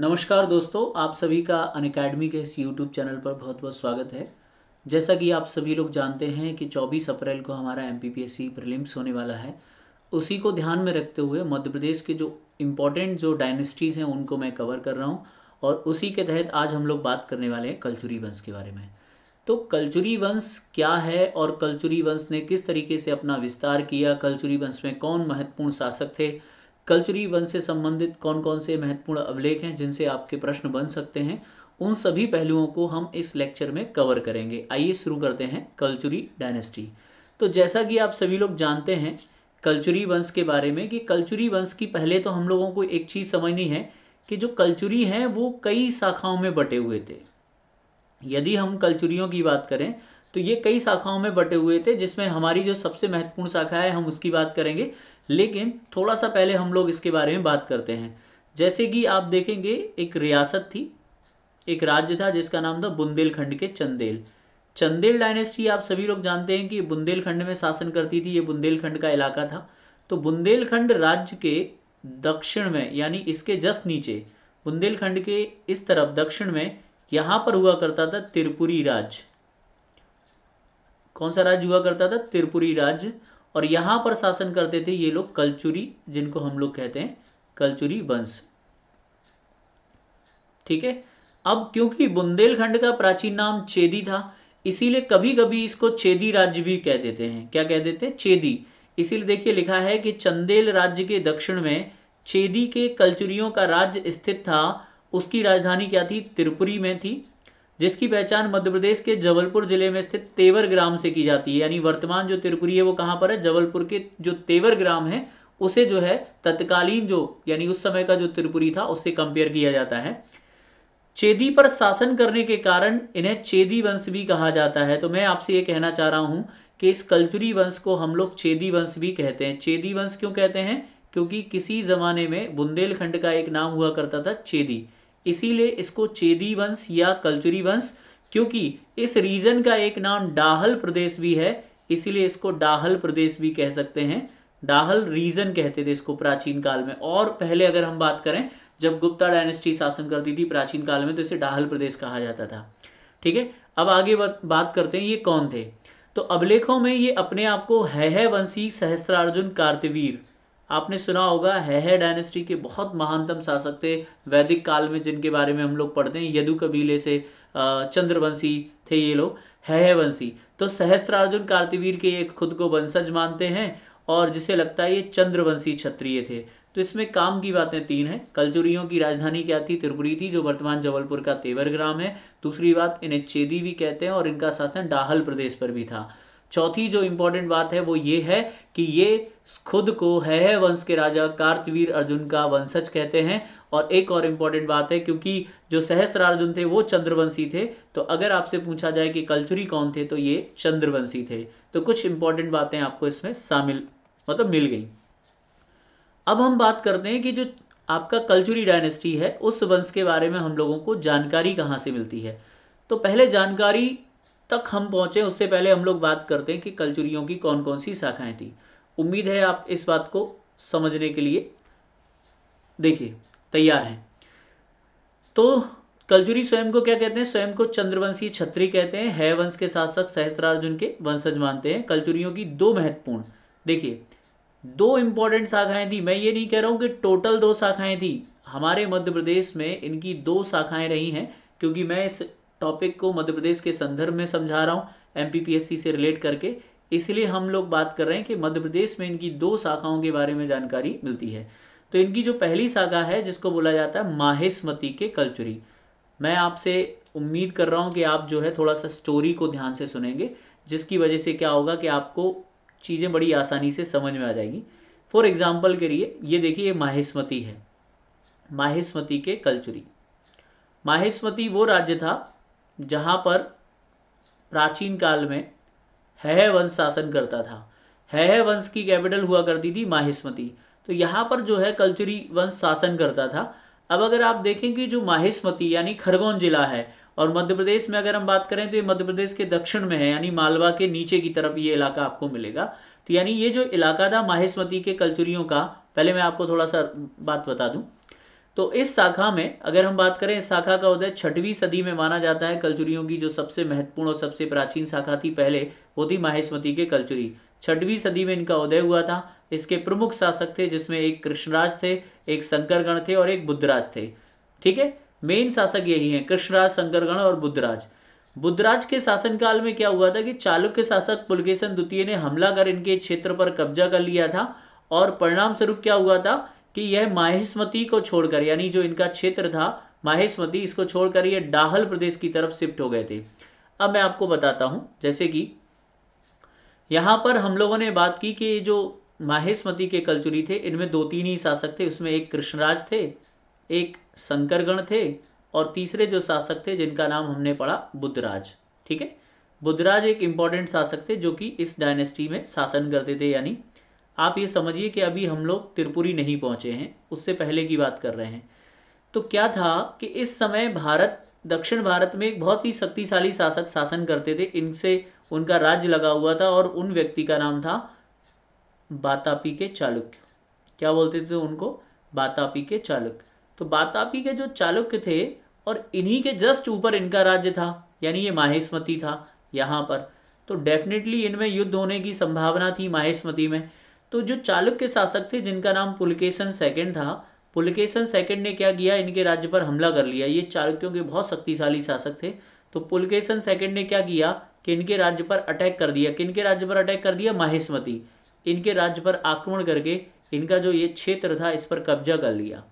नमस्कार दोस्तों आप सभी का अन अकेडमी के इस यूट्यूब चैनल पर बहुत बहुत स्वागत है जैसा कि आप सभी लोग जानते हैं कि 24 अप्रैल को हमारा एम पी होने वाला है उसी को ध्यान में रखते हुए मध्य प्रदेश के जो इम्पोर्टेंट जो डायनेस्टीज़ हैं उनको मैं कवर कर रहा हूँ और उसी के तहत आज हम लोग बात करने वाले हैं कल्चुरी वंश के बारे में तो कल्चुरी वंश क्या है और कल्चुरी वंश ने किस तरीके से अपना विस्तार किया कल्चुरी वंश में कौन महत्वपूर्ण शासक थे कल्चुरी वन से संबंधित कौन कौन से महत्वपूर्ण अभिलेख हैं जिनसे आपके प्रश्न बन सकते हैं उन सभी पहलुओं को हम इस लेक्चर में कवर करेंगे आइए शुरू करते हैं कल्चुरी डायनेस्टी तो जैसा कि आप सभी लोग जानते हैं कल्चुरी वंश के बारे में कि कल्चुरी वंश की पहले तो हम लोगों को एक चीज़ समझनी है कि जो कल्चुरी हैं वो कई शाखाओं में बटे हुए थे यदि हम कल्चुरियों की बात करें तो ये कई शाखाओं में बटे हुए थे जिसमें हमारी जो सबसे महत्वपूर्ण शाखा है हम उसकी बात करेंगे लेकिन थोड़ा सा पहले हम लोग इसके बारे में बात करते हैं जैसे कि आप देखेंगे एक रियासत थी एक राज्य था जिसका नाम था बुंदेलखंड के चंदेल चंदेल डायनेस्टी आप सभी लोग जानते हैं कि बुंदेलखंड में शासन करती थी ये बुंदेलखंड का इलाका था तो बुंदेलखंड राज्य के दक्षिण में यानी इसके जस्ट नीचे बुंदेलखंड के इस तरफ दक्षिण में यहां पर हुआ करता था त्रिपुरी राज्य कौन सा राज्य हुआ करता था त्रिपुरी राज्य और यहाँ पर शासन करते थे ये लोग कलचुरी जिनको हम लोग कहते हैं कलचुरी वंश ठीक है अब क्योंकि बुंदेलखंड का प्राचीन नाम चेदी था इसीलिए कभी कभी इसको चेदी राज्य भी कह देते हैं क्या कह देते हैं चेदी इसीलिए देखिए लिखा है कि चंदेल राज्य के दक्षिण में चेदी के कलचुरियों का राज्य स्थित था उसकी राजधानी क्या थी त्रिपुरी में थी जिसकी पहचान मध्य प्रदेश के जबलपुर जिले में स्थित तेवर ग्राम से की जाती है यानी वर्तमान जो त्रिपुरी है वो कहाँ पर है जबलपुर के जो तेवर ग्राम है उसे जो है तत्कालीन जो यानी उस समय का जो त्रिपुरी था उससे कंपेयर किया जाता है चेदी पर शासन करने के कारण इन्हें चेदी वंश भी कहा जाता है तो मैं आपसे ये कहना चाह रहा हूं कि इस कल्चुरी वंश को हम लोग चेदी वंश भी कहते हैं चेदी वंश क्यों कहते हैं क्योंकि किसी ज़माने में बुंदेलखंड का एक नाम हुआ करता था चेदी इसीलिए इसको चेदी वंश या कल्चुरी वंश क्योंकि इस रीजन का एक नाम डाहल प्रदेश भी है इसीलिए इसको डाहल प्रदेश भी कह सकते हैं डाहल रीजन कहते थे इसको प्राचीन काल में और पहले अगर हम बात करें जब गुप्ता डायनेस्टी शासन करती थी प्राचीन काल में तो इसे डाहल प्रदेश कहा जाता था ठीक है अब आगे बात करते हैं ये कौन थे तो अभिलेखों में ये अपने आप को है, है वंशी सहस्त्रार्जुन कार्तवीर आपने सुना होगा है डायनेस्टी के बहुत महानतम शासक थे वैदिक काल में जिनके बारे में हम लोग पढ़ते हैं यदु कबीले से चंद्रवंशी थे ये लोग है वंशी तो सहस्त्रार्जुन कार्तिवीर के ये खुद को वंशज मानते हैं और जिसे लगता है ये चंद्रवंशी क्षत्रिय थे तो इसमें काम की बातें तीन हैं कलचुरियों की राजधानी क्या थी त्रिपुरी थी जो वर्तमान जबलपुर का तेवर ग्राम है दूसरी बात इन्हें चेदी भी कहते हैं और इनका शासन डाहल प्रदेश पर भी था चौथी जो इंपॉर्टेंट बात है वो ये है कि ये खुद को है वंश के राजा कार्तवीर अर्जुन का वंशज कहते हैं और एक और इंपॉर्टेंट बात है क्योंकि जो सहस्त्र अर्जुन थे वो चंद्रवंशी थे तो अगर आपसे पूछा जाए कि कल्चुरी कौन थे तो ये चंद्रवंशी थे तो कुछ इंपॉर्टेंट बातें आपको इसमें शामिल मतलब मिल गई अब हम बात करते हैं कि जो आपका कल्चुरी डायनेस्टी है उस वंश के बारे में हम लोगों को जानकारी कहाँ से मिलती है तो पहले जानकारी तक हम पहुंचे उससे पहले हम लोग बात करते हैं कि कलचुरियों की कौन कौन सी शाखाएं थी उम्मीद है आप इस बात को समझने के लिए देखिए तैयार हैं तो कलचुरी स्वयं को क्या कहते हैं स्वयं को चंद्रवंशी छत्री कहते हैं है वंश के साथ साथ सहस्त्रार्जुन के वंशज मानते हैं कलचुरियों की दो महत्वपूर्ण देखिए दो इंपॉर्टेंट शाखाएं थी मैं ये नहीं कह रहा हूं कि टोटल दो शाखाएं थी हमारे मध्य प्रदेश में इनकी दो शाखाएं रही हैं क्योंकि मैं इस टॉपिक को मध्य प्रदेश के संदर्भ में समझा रहा हूँ एम से रिलेट करके इसलिए हम लोग बात कर रहे हैं कि मध्य प्रदेश में इनकी दो शाखाओं के बारे में जानकारी मिलती है तो इनकी जो पहली शाखा है जिसको बोला जाता है माहेशमती के कल्चुरी मैं आपसे उम्मीद कर रहा हूँ कि आप जो है थोड़ा सा स्टोरी को ध्यान से सुनेंगे जिसकी वजह से क्या होगा कि आपको चीज़ें बड़ी आसानी से समझ में आ जाएगी फॉर एग्जाम्पल के लिए ये देखिए ये है माहेशमती के कल्चुरी माहेशमती वो राज्य था जहां पर प्राचीन काल में है वंश शासन करता था है वंश की कैपिटल हुआ करती थी माहिस्मती तो यहां पर जो है कल्चुरी वंश शासन करता था अब अगर आप देखें कि जो माहिस्मती यानी खरगोन जिला है और मध्य प्रदेश में अगर हम बात करें तो ये मध्य प्रदेश के दक्षिण में है यानी मालवा के नीचे की तरफ ये इलाका आपको मिलेगा तो यानी ये जो इलाका था माहिस्मती के कल्चुरियों का पहले मैं आपको थोड़ा सा बात बता दूं तो इस शाखा में अगर हम बात करें इस शाखा का उदय छठवीं सदी में माना जाता है कलचुरियों की जो सबसे महत्वपूर्ण और सबसे प्राचीन शाखा थी पहले वो थी माहेश्वती के कलचुरी छठवीं सदी में इनका उदय हुआ था इसके प्रमुख शासक थे जिसमें एक कृष्णराज थे एक शंकरगण थे और एक बुद्धराज थे ठीक है मेन शासक यही है कृष्णराज शंकरगण और बुद्धराज बुद्धराज के शासनकाल में क्या हुआ था कि चालुक्य शासक पुलकेशन द्वितीय ने हमला कर इनके क्षेत्र पर कब्जा कर लिया था और परिणाम स्वरूप क्या हुआ था कि यह माहेश्मती को छोड़कर यानी जो इनका क्षेत्र था माहेश्मती इसको छोड़कर यह डाहल प्रदेश की तरफ शिफ्ट हो गए थे अब मैं आपको बताता हूं जैसे कि यहां पर हम लोगों ने बात की कि जो माहेश्मती के कलचुरी थे इनमें दो तीन ही शासक थे उसमें एक कृष्णराज थे एक शंकरगण थे और तीसरे जो शासक थे जिनका नाम हमने पढ़ा बुद्धराज ठीक है बुद्धराज एक इंपॉर्टेंट शासक थे जो कि इस डायनेस्टी में शासन करते थे यानी आप ये समझिए कि अभी हम लोग त्रिपुरी नहीं पहुंचे हैं उससे पहले की बात कर रहे हैं तो क्या था कि इस समय भारत दक्षिण भारत में एक बहुत ही शक्तिशाली शासक शासन करते थे इनसे उनका राज्य लगा हुआ था और उन व्यक्ति का नाम था बातापी के चालुक्य क्या बोलते थे उनको बातापी के चालुक्य तो बातापी के जो चालुक्य थे और इन्हीं के जस्ट ऊपर इनका राज्य था यानी ये माहेशमती था यहाँ पर तो डेफिनेटली इनमें युद्ध होने की संभावना थी माहेशमती में तो जो चालुक्य शासक थे जिनका नाम पुलकेशन सेकंड था पुलकेशन सेकंड ने क्या किया इनके राज्य पर हमला कर लिया ये चालुक्यों के बहुत शक्तिशाली शासक थे तो पुलकेशन सेकंड ने क्या किया कि इनके राज्य पर अटैक कर दिया किनके राज्य पर अटैक कर दिया माहेश्मती इनके राज्य पर आक्रमण करके इनका जो ये क्षेत्र था इस पर कब्जा कर लिया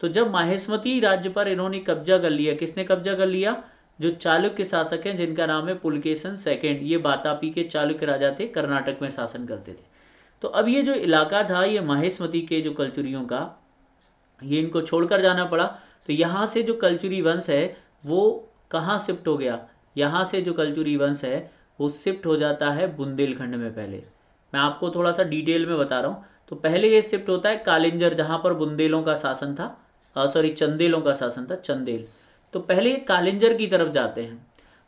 तो जब माहेशमती राज्य पर इन्होंने कब्जा कर लिया किसने कब्जा कर लिया जो चालुक्य शासक हैं जिनका नाम है पुलकेशन सेकंड ये बातापी के चालुक्य राजा थे कर्नाटक में शासन करते थे तो अब ये जो इलाका था ये माहेशमती के जो कलचुरियों का ये इनको छोड़कर जाना पड़ा तो यहाँ से जो कलचुरी वंश है वो कहाँ शिफ्ट हो गया यहाँ से जो कलचुरी वंश है वो शिफ्ट हो जाता है बुंदेलखंड में पहले मैं आपको थोड़ा सा डिटेल में बता रहा हूँ तो पहले ये शिफ्ट होता है कालिंजर जहाँ पर बुंदेलों का शासन था सॉरी चंदेलों का शासन था चंदेल तो पहले ये कालिंजर की तरफ जाते हैं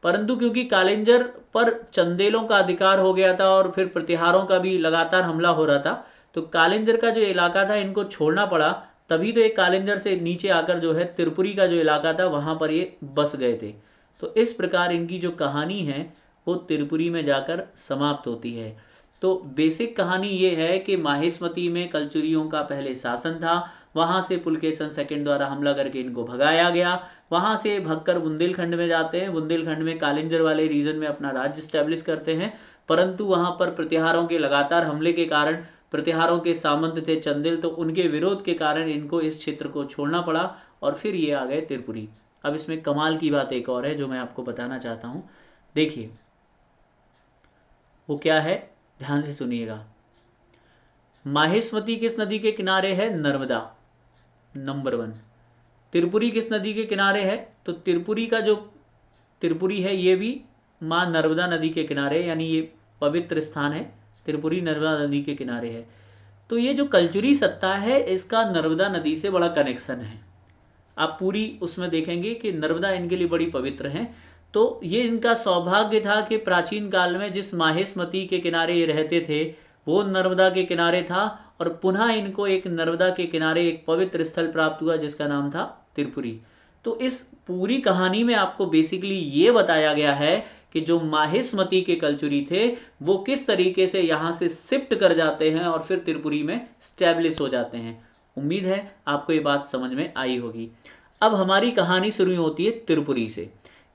परंतु क्योंकि कालिंजर पर चंदेलों का अधिकार हो गया था और फिर प्रतिहारों का भी लगातार हमला हो रहा था तो कालिंजर का जो इलाका था इनको छोड़ना पड़ा तभी तो ये कालिंजर से नीचे आकर जो है त्रिपुरी का जो इलाका था वहाँ पर ये बस गए थे तो इस प्रकार इनकी जो कहानी है वो त्रिपुरी में जाकर समाप्त होती है तो बेसिक कहानी ये है कि माहेशमती में कलचुरियों का पहले शासन था वहां से पुलकेशन सेकंड द्वारा हमला करके इनको भगाया गया वहां से भगकर बुंदेलखंड में जाते हैं बुंदेलखंड में कालिंजर वाले रीजन में अपना राज्य स्टैब्लिश करते हैं परंतु वहां पर प्रतिहारों के लगातार हमले के कारण प्रतिहारों के सामंत थे चंदिल तो उनके विरोध के कारण इनको इस क्षेत्र को छोड़ना पड़ा और फिर ये आ गए त्रिपुरी अब इसमें कमाल की बात एक और है जो मैं आपको बताना चाहता हूं देखिए वो क्या है ध्यान से सुनिएगा माहेश्वती किस नदी के किनारे है नर्मदा नंबर वन त्रिपुरी किस नदी के किनारे है तो त्रिपुरी का जो त्रिपुरी है ये भी माँ नर्मदा नदी के किनारे यानी ये पवित्र स्थान है त्रिपुरी नर्मदा नदी के किनारे है तो ये जो कल्चुरी सत्ता है इसका नर्मदा नदी से बड़ा कनेक्शन है आप पूरी उसमें देखेंगे कि नर्मदा इनके लिए बड़ी पवित्र है तो ये इनका सौभाग्य था कि प्राचीन काल में जिस माहेशमती के किनारे ये रहते थे वो नर्मदा के किनारे था और पुनः इनको एक नर्मदा के किनारे एक पवित्र स्थल प्राप्त हुआ जिसका नाम था त्रिपुरी तो इस पूरी कहानी में आपको बेसिकली ये बताया गया है कि जो माहिस्मती के कलचुरी थे वो किस तरीके से यहाँ से शिफ्ट कर जाते हैं और फिर त्रिपुरी में स्टैब्लिश हो जाते हैं उम्मीद है आपको ये बात समझ में आई होगी अब हमारी कहानी शुरू होती है त्रिपुरी से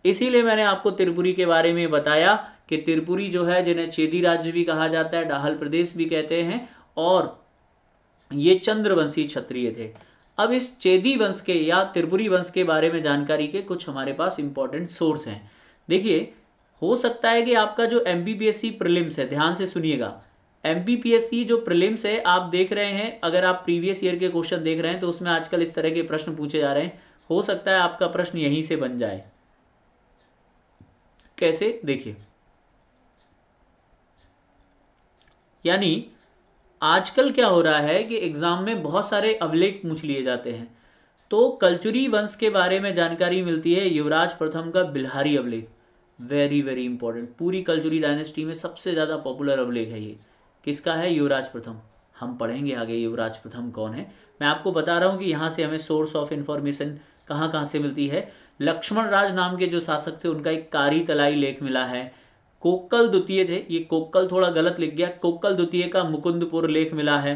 इसीलिए मैंने आपको त्रिपुरी के बारे में बताया कि त्रिपुरी जो है जिन्हें चेदी राज्य भी कहा जाता है डाहल प्रदेश भी कहते हैं और ये चंद्रवंशी क्षत्रिय थे अब इस चेदी वंश के या त्रिपुरी वंश के बारे में जानकारी के कुछ हमारे पास इंपॉर्टेंट सोर्स हैं देखिए हो सकता है कि आपका जो एम बी है ध्यान से सुनिएगा एम जो प्रिलिम्स है आप देख रहे हैं अगर आप प्रीवियस ईयर के क्वेश्चन देख रहे हैं तो उसमें आजकल इस तरह के प्रश्न पूछे जा रहे हैं हो सकता है आपका प्रश्न यहीं से बन जाए कैसे देखिए यानी आजकल क्या हो रहा है कि एग्जाम में बहुत सारे अभिलेख पूछ लिए जाते हैं तो कल्चुरी वंश के बारे में जानकारी मिलती है युवराज प्रथम का बिल्हारी अभिलेख वेरी वेरी इंपॉर्टेंट पूरी कल्चुरी डायनेस्टी में सबसे ज़्यादा पॉपुलर अभिलेख है ये किसका है युवराज प्रथम हम पढ़ेंगे आगे युवराज प्रथम कौन है मैं आपको बता रहा हूं कि यहां से हमें सोर्स ऑफ इंफॉर्मेशन कहाँ कहाँ से मिलती है लक्ष्मण राज नाम के जो शासक थे उनका एक कारी तलाई लेख मिला है कोक्कल द्वितीय थे ये कोक्कल थोड़ा गलत लिख गया कोकल द्वितीय का मुकुंदपुर लेख मिला है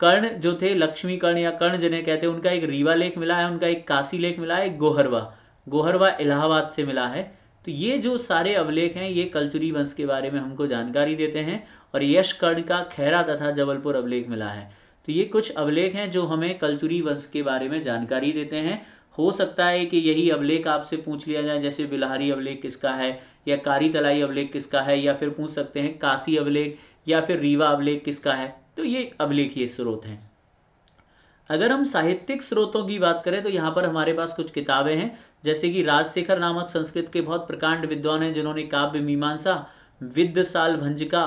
कर्ण जो थे लक्ष्मी कर्ण या कर्ण जिन्हें कहते हैं उनका एक रीवा लेख मिला है उनका एक काशी लेख मिला है गोहरवा गोहरवा इलाहाबाद से मिला है तो ये जो सारे अवलेख हैं ये कल्चुरी वंश के बारे में हमको जानकारी देते हैं और यश कर्ण का खैरा तथा जबलपुर अवलेख मिला है तो ये कुछ अवलेख हैं जो हमें कलचुरी वंश के बारे में जानकारी देते हैं हो सकता है कि यही अभिलेख आपसे पूछ लिया जाए जैसे बिलहारी अभिलेख किसका है या कारी तलाई अभिलेख किसका है या फिर पूछ सकते हैं काशी अभिलेख या फिर रीवा अभिलेख किसका है तो ये अभिलेखीय स्रोत हैं अगर हम साहित्यिक स्रोतों की बात करें तो यहाँ पर हमारे पास कुछ किताबें हैं जैसे कि राजशेखर नामक संस्कृत के बहुत प्रकांड विद्वान हैं जिन्होंने काव्य मीमांसा विद्य साल भंजिका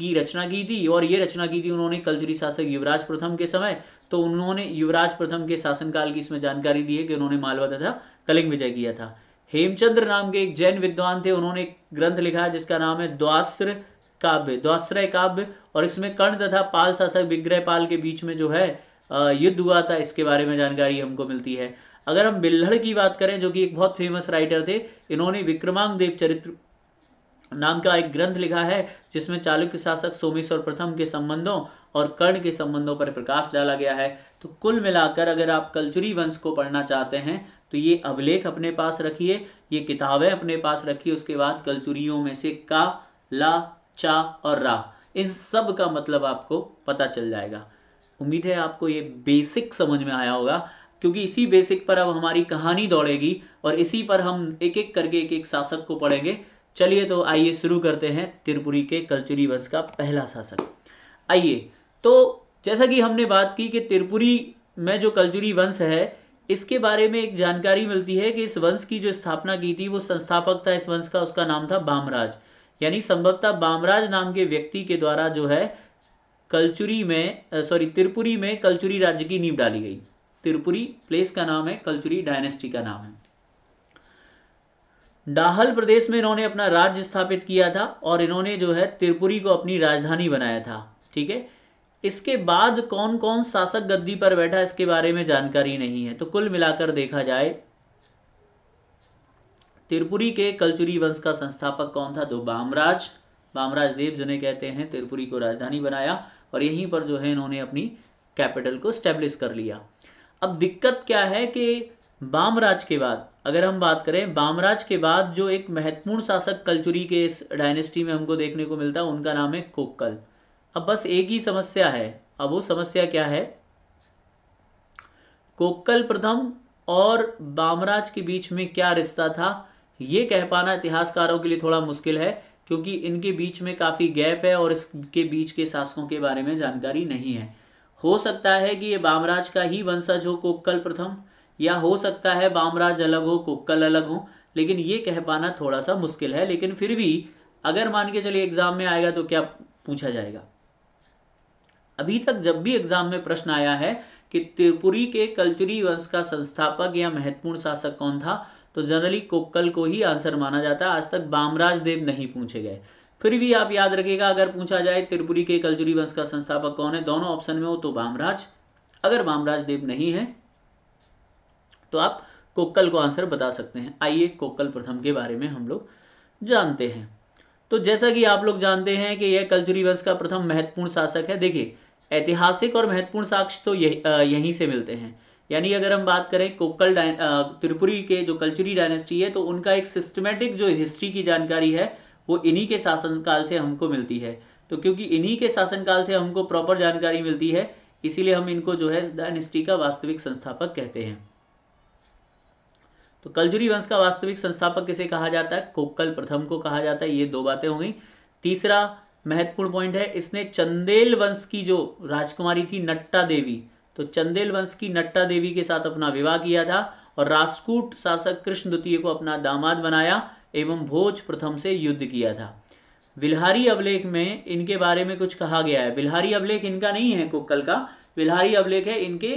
की रचना की थी और ये रचना की थी उन्होंने कलजुरी शासक युवराज प्रथम के समय तो उन्होंने युवराज प्रथम के शासनकाल की इसमें जानकारी दी है कि उन्होंने मालवा तथा कलिंग विजय किया था हेमचंद्र नाम के एक जैन विद्वान थे उन्होंने एक ग्रंथ लिखा है जिसका नाम है द्वास्र काव्य द्वाश्रय काव्य और इसमें कर्ण तथा पाल शासक विग्रह पाल के बीच में जो है युद्ध हुआ था इसके बारे में जानकारी हमको मिलती है अगर हम बिल्हड़ की बात करें जो कि एक बहुत फेमस राइटर थे इन्होंने विक्रमांग देव चरित्र नाम का एक ग्रंथ लिखा है जिसमें चालुक्य शासक सोमेश्वर प्रथम के संबंधों और कर्ण के संबंधों पर प्रकाश डाला गया है तो कुल मिलाकर अगर आप कलचुरी वंश को पढ़ना चाहते हैं तो ये अभिलेख अपने पास रखिए ये किताबें अपने पास रखिए उसके बाद कल्चुरियों में से का ला चा और रा इन सब का मतलब आपको पता चल जाएगा उम्मीद है आपको ये बेसिक समझ में आया होगा क्योंकि इसी बेसिक पर अब हमारी कहानी दौड़ेगी और इसी पर हम एक एक करके एक एक शासक को पढ़ेंगे चलिए तो आइए शुरू करते हैं त्रिपुरी के कल्चुरी वंश का पहला शासक आइए तो जैसा कि हमने बात की कि त्रिपुरी में जो कल्चुरी वंश है इसके बारे में एक जानकारी मिलती है कि इस वंश की जो स्थापना की थी वो संस्थापक था इस वंश का उसका नाम था बामराज यानी संभवतः बामराज नाम के व्यक्ति के द्वारा जो है कल्चुरी में सॉरी त्रिपुरी में कल्चुरी राज्य की नींव डाली गई त्रिपुरी प्लेस का नाम है कल्चुरी डायनेस्टी का नाम है डाहल प्रदेश में इन्होंने अपना राज्य स्थापित किया था और इन्होंने जो है त्रिपुरी को अपनी राजधानी बनाया था ठीक है इसके बाद कौन कौन शासक गद्दी पर बैठा इसके बारे में जानकारी नहीं है तो कुल मिलाकर देखा जाए त्रिपुरी के कलचुरी वंश का संस्थापक कौन था तो बामराज बामराज देव जिन्हें कहते हैं त्रिपुरी को राजधानी बनाया और यहीं पर जो है इन्होंने अपनी कैपिटल को स्टेब्लिश कर लिया अब दिक्कत क्या है कि बामराज के बाद अगर हम बात करें बामराज के बाद जो एक महत्वपूर्ण शासक कलचुरी के इस डायनेस्टी में हमको देखने को मिलता है उनका नाम है कोक्कल अब बस एक ही समस्या है अब वो समस्या क्या है कोक्कल प्रथम और बामराज के बीच में क्या रिश्ता था ये कह पाना इतिहासकारों के लिए थोड़ा मुश्किल है क्योंकि इनके बीच में काफ़ी गैप है और इसके बीच के शासकों के बारे में जानकारी नहीं है हो सकता है कि ये बामराज का ही वंशज हो कोक्कल प्रथम या हो सकता है बामराज अलग हो कुक्कल अलग हो लेकिन ये कह पाना थोड़ा सा मुश्किल है लेकिन फिर भी अगर मान के चलिए एग्जाम में आएगा तो क्या पूछा जाएगा अभी तक जब भी एग्जाम में प्रश्न आया है कि त्रिपुरी के कल्चुरी वंश का संस्थापक या महत्वपूर्ण शासक कौन था तो जनरली कोक्कल को ही आंसर माना जाता है आज तक बामराज देव नहीं पूछे गए फिर भी आप याद रखिएगा अगर पूछा जाए त्रिपुरी के कल्चुरी वंश का संस्थापक कौन है दोनों ऑप्शन में हो तो बामराज अगर बामराज देव नहीं है तो आप कोक्कल को आंसर बता सकते हैं आइए कोक्कल प्रथम के बारे में हम लोग जानते हैं तो जैसा कि आप लोग जानते हैं कि यह कलचुरी वंश का प्रथम महत्वपूर्ण शासक है देखिए ऐतिहासिक और महत्वपूर्ण साक्ष्य तो यही यहीं से मिलते हैं यानी अगर हम बात करें कोक्कल त्रिपुरी के जो कल्चुरी डायनेस्टी है तो उनका एक सिस्टमेटिक जो हिस्ट्री की जानकारी है वो इन्हीं के शासनकाल से हमको मिलती है तो क्योंकि इन्हीं के शासनकाल से हमको प्रॉपर जानकारी मिलती है इसीलिए हम इनको जो है डायनेस्टी का वास्तविक संस्थापक कहते हैं तो कलजुरी वंश का वास्तविक संस्थापक किसे कहा जाता है कोकल प्रथम को कहा जाता है ये दो बातें हो गई तीसरा महत्वपूर्ण पॉइंट है इसने चंदेल वंश की जो राजकुमारी थी नट्टा देवी तो चंदेल वंश की नट्टा देवी के साथ अपना विवाह किया था और राजकूट शासक कृष्ण द्वितीय को अपना दामाद बनाया एवं भोज प्रथम से युद्ध किया था बिल्हारी अभिलेख में इनके बारे में कुछ कहा गया है बिल्हारी अभिलेख इनका नहीं है कोकल का बिल्हारी अभिलेख है इनके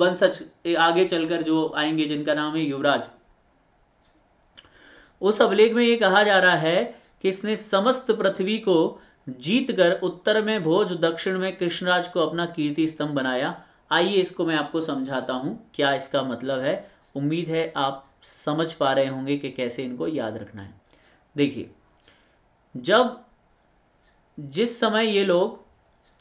वंशज आगे चलकर जो आएंगे जिनका नाम है युवराज उस अभिलेख में यह कहा जा रहा है कि इसने समस्त पृथ्वी को जीतकर उत्तर में भोज दक्षिण में कृष्णराज को अपना कीर्ति स्तंभ बनाया आइए इसको मैं आपको समझाता हूं क्या इसका मतलब है उम्मीद है आप समझ पा रहे होंगे कि कैसे इनको याद रखना है देखिए जब जिस समय ये लोग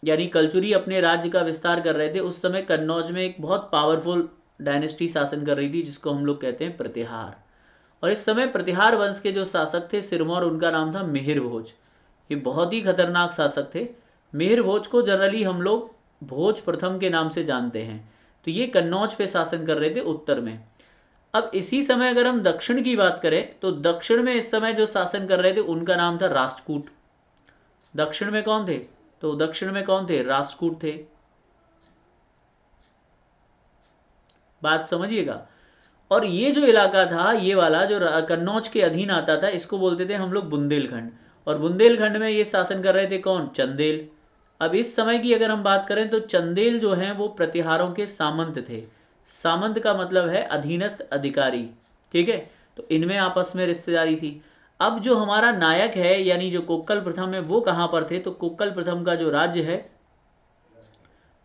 यानी कलचुरी अपने राज्य का विस्तार कर रहे थे उस समय कन्नौज में एक बहुत पावरफुल डायनेस्टी शासन कर रही थी जिसको हम लोग कहते हैं प्रतिहार और इस समय प्रतिहार वंश के जो शासक थे सिरमौर उनका नाम था मिहिर भोज ये बहुत ही खतरनाक शासक थे मिहिर भोज को जनरली हम लोग भोज प्रथम के नाम से जानते हैं तो ये कन्नौज पे शासन कर रहे थे उत्तर में अब इसी समय अगर हम दक्षिण की बात करें तो दक्षिण में इस समय जो शासन कर रहे थे उनका नाम था राष्ट्रकूट दक्षिण में कौन थे तो दक्षिण में कौन थे राष्ट्रकूट थे बात समझिएगा और ये जो इलाका था ये वाला जो कन्नौज के अधीन आता था इसको बोलते थे हम लोग बुंदेलखंड और बुंदेलखंड में ये शासन कर रहे थे कौन चंदेल अब इस समय की अगर हम बात करें तो चंदेल जो हैं वो प्रतिहारों के सामंत थे सामंत का मतलब है अधीनस्थ अधिकारी ठीक है तो इनमें आपस में रिश्तेदारी थी अब जो हमारा नायक है यानी जो कोक्कल प्रथम है वो कहां पर थे तो कोक्कल प्रथम का जो राज्य है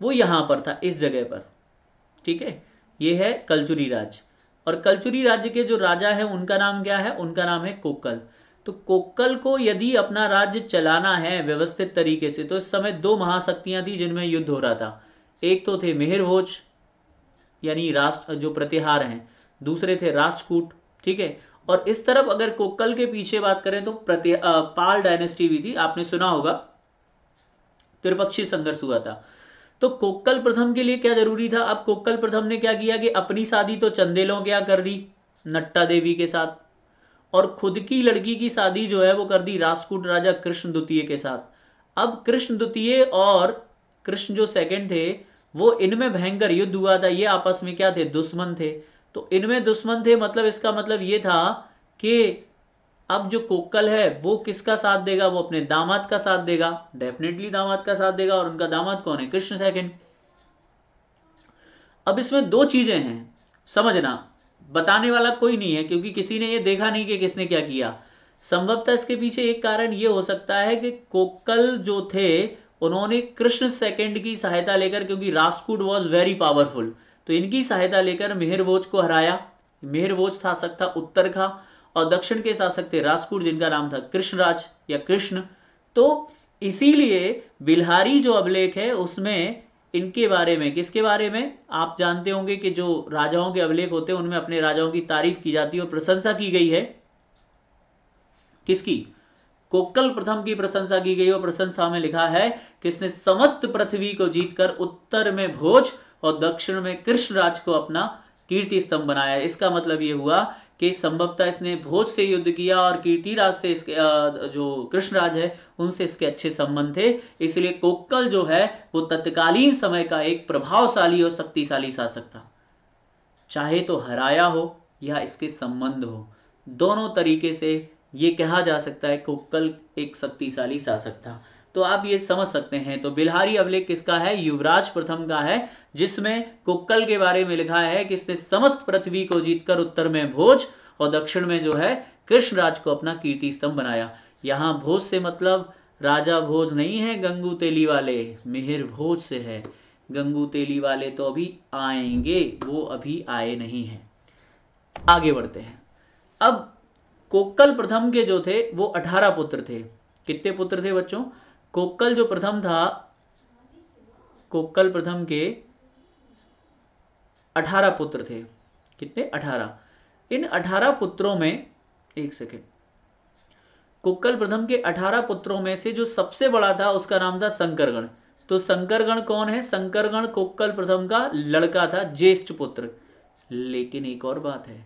वो यहां पर था इस जगह पर ठीक है ये है कलचुरी राज्य और कलचुरी राज्य के जो राजा है उनका नाम क्या है उनका नाम है कोक्कल तो कोक्कल को यदि अपना राज्य चलाना है व्यवस्थित तरीके से तो इस समय दो महाशक्तियां थी जिनमें युद्ध हो रहा था एक तो थे मेहरभोज यानी राष्ट्र जो प्रतिहार हैं दूसरे थे राष्ट्रकूट ठीक है और इस तरफ अगर कोकल के पीछे बात करें तो प्रत्य पाल डायनेस्टी भी थी आपने सुना होगा त्रिपक्षी संघर्ष हुआ था तो कोकल प्रथम के लिए क्या जरूरी था अब कोकल प्रथम ने क्या किया कि अपनी शादी तो चंदेलों क्या कर दी नट्टा देवी के साथ और खुद की लड़की की शादी जो है वो कर दी राजकूट राजा कृष्ण द्वितीय के साथ अब कृष्ण द्वितीय और कृष्ण जो सेकंड थे वो इनमें भयंकर युद्ध हुआ था ये आपस में क्या थे दुश्मन थे तो इनमें दुश्मन थे मतलब इसका मतलब ये था कि अब जो कोक्कल है वो किसका साथ देगा वो अपने दामाद का साथ देगा डेफिनेटली दामाद का साथ देगा और उनका दामाद कौन है कृष्ण सेकंड अब इसमें दो चीजें हैं समझना बताने वाला कोई नहीं है क्योंकि किसी ने ये देखा नहीं कि किसने क्या किया संभवतः इसके पीछे एक कारण ये हो सकता है कि कोक्कल जो थे उन्होंने कृष्ण सेकंड की सहायता लेकर क्योंकि राजकूट वॉज वेरी पावरफुल तो इनकी सहायता लेकर मेहरभोज को हराया मेहर था शासक था उत्तर का और दक्षिण के शासक थे राजपूत जिनका नाम था कृष्णराज या कृष्ण तो इसीलिए बिल्हारी जो अभिलेख है उसमें इनके बारे में किसके बारे में आप जानते होंगे कि जो राजाओं के अभिलेख होते हैं उनमें अपने राजाओं की तारीफ की जाती है और प्रशंसा की गई है किसकी कोकल प्रथम की प्रशंसा की गई और प्रशंसा में लिखा है कि इसने समस्त पृथ्वी को जीतकर उत्तर में भोज और दक्षिण में कृष्ण राज को अपना कीर्ति स्तंभ बनाया इसका मतलब ये हुआ कि संभवतः इसने भोज से युद्ध किया और राज से इसके जो राज है उनसे इसके अच्छे संबंध थे इसलिए कोक्कल जो है वो तत्कालीन समय का एक प्रभावशाली और शक्तिशाली शासक था चाहे तो हराया हो या इसके संबंध हो दोनों तरीके से ये कहा जा सकता है कोक्कल एक शक्तिशाली शासक था तो आप ये समझ सकते हैं तो बिलहारी अभिलेख किसका है युवराज प्रथम का है जिसमें कुक्कल के बारे में लिखा है कि इसने समस्त पृथ्वी को जीतकर उत्तर में भोज और दक्षिण में जो है कृष्ण राज को अपना कीर्ति स्तंभ बनाया यहां भोज से मतलब राजा भोज नहीं है गंगू तेली वाले मिहिर भोज से है गंगू तेली वाले तो अभी आएंगे वो अभी आए नहीं है आगे बढ़ते हैं अब कोक्कल प्रथम के जो थे वो अठारह पुत्र थे कितने पुत्र थे बच्चों कोक्कल जो प्रथम था कोक्कल प्रथम के अठारह पुत्र थे कितने अठारह इन अठारह पुत्रों में एक सेकेंड कुक्कल प्रथम के अठारह पुत्रों में से जो सबसे बड़ा था उसका नाम था शंकरगण तो शंकरगण कौन है शंकरगण कुक्कल प्रथम का लड़का था ज्येष्ठ पुत्र लेकिन एक और बात है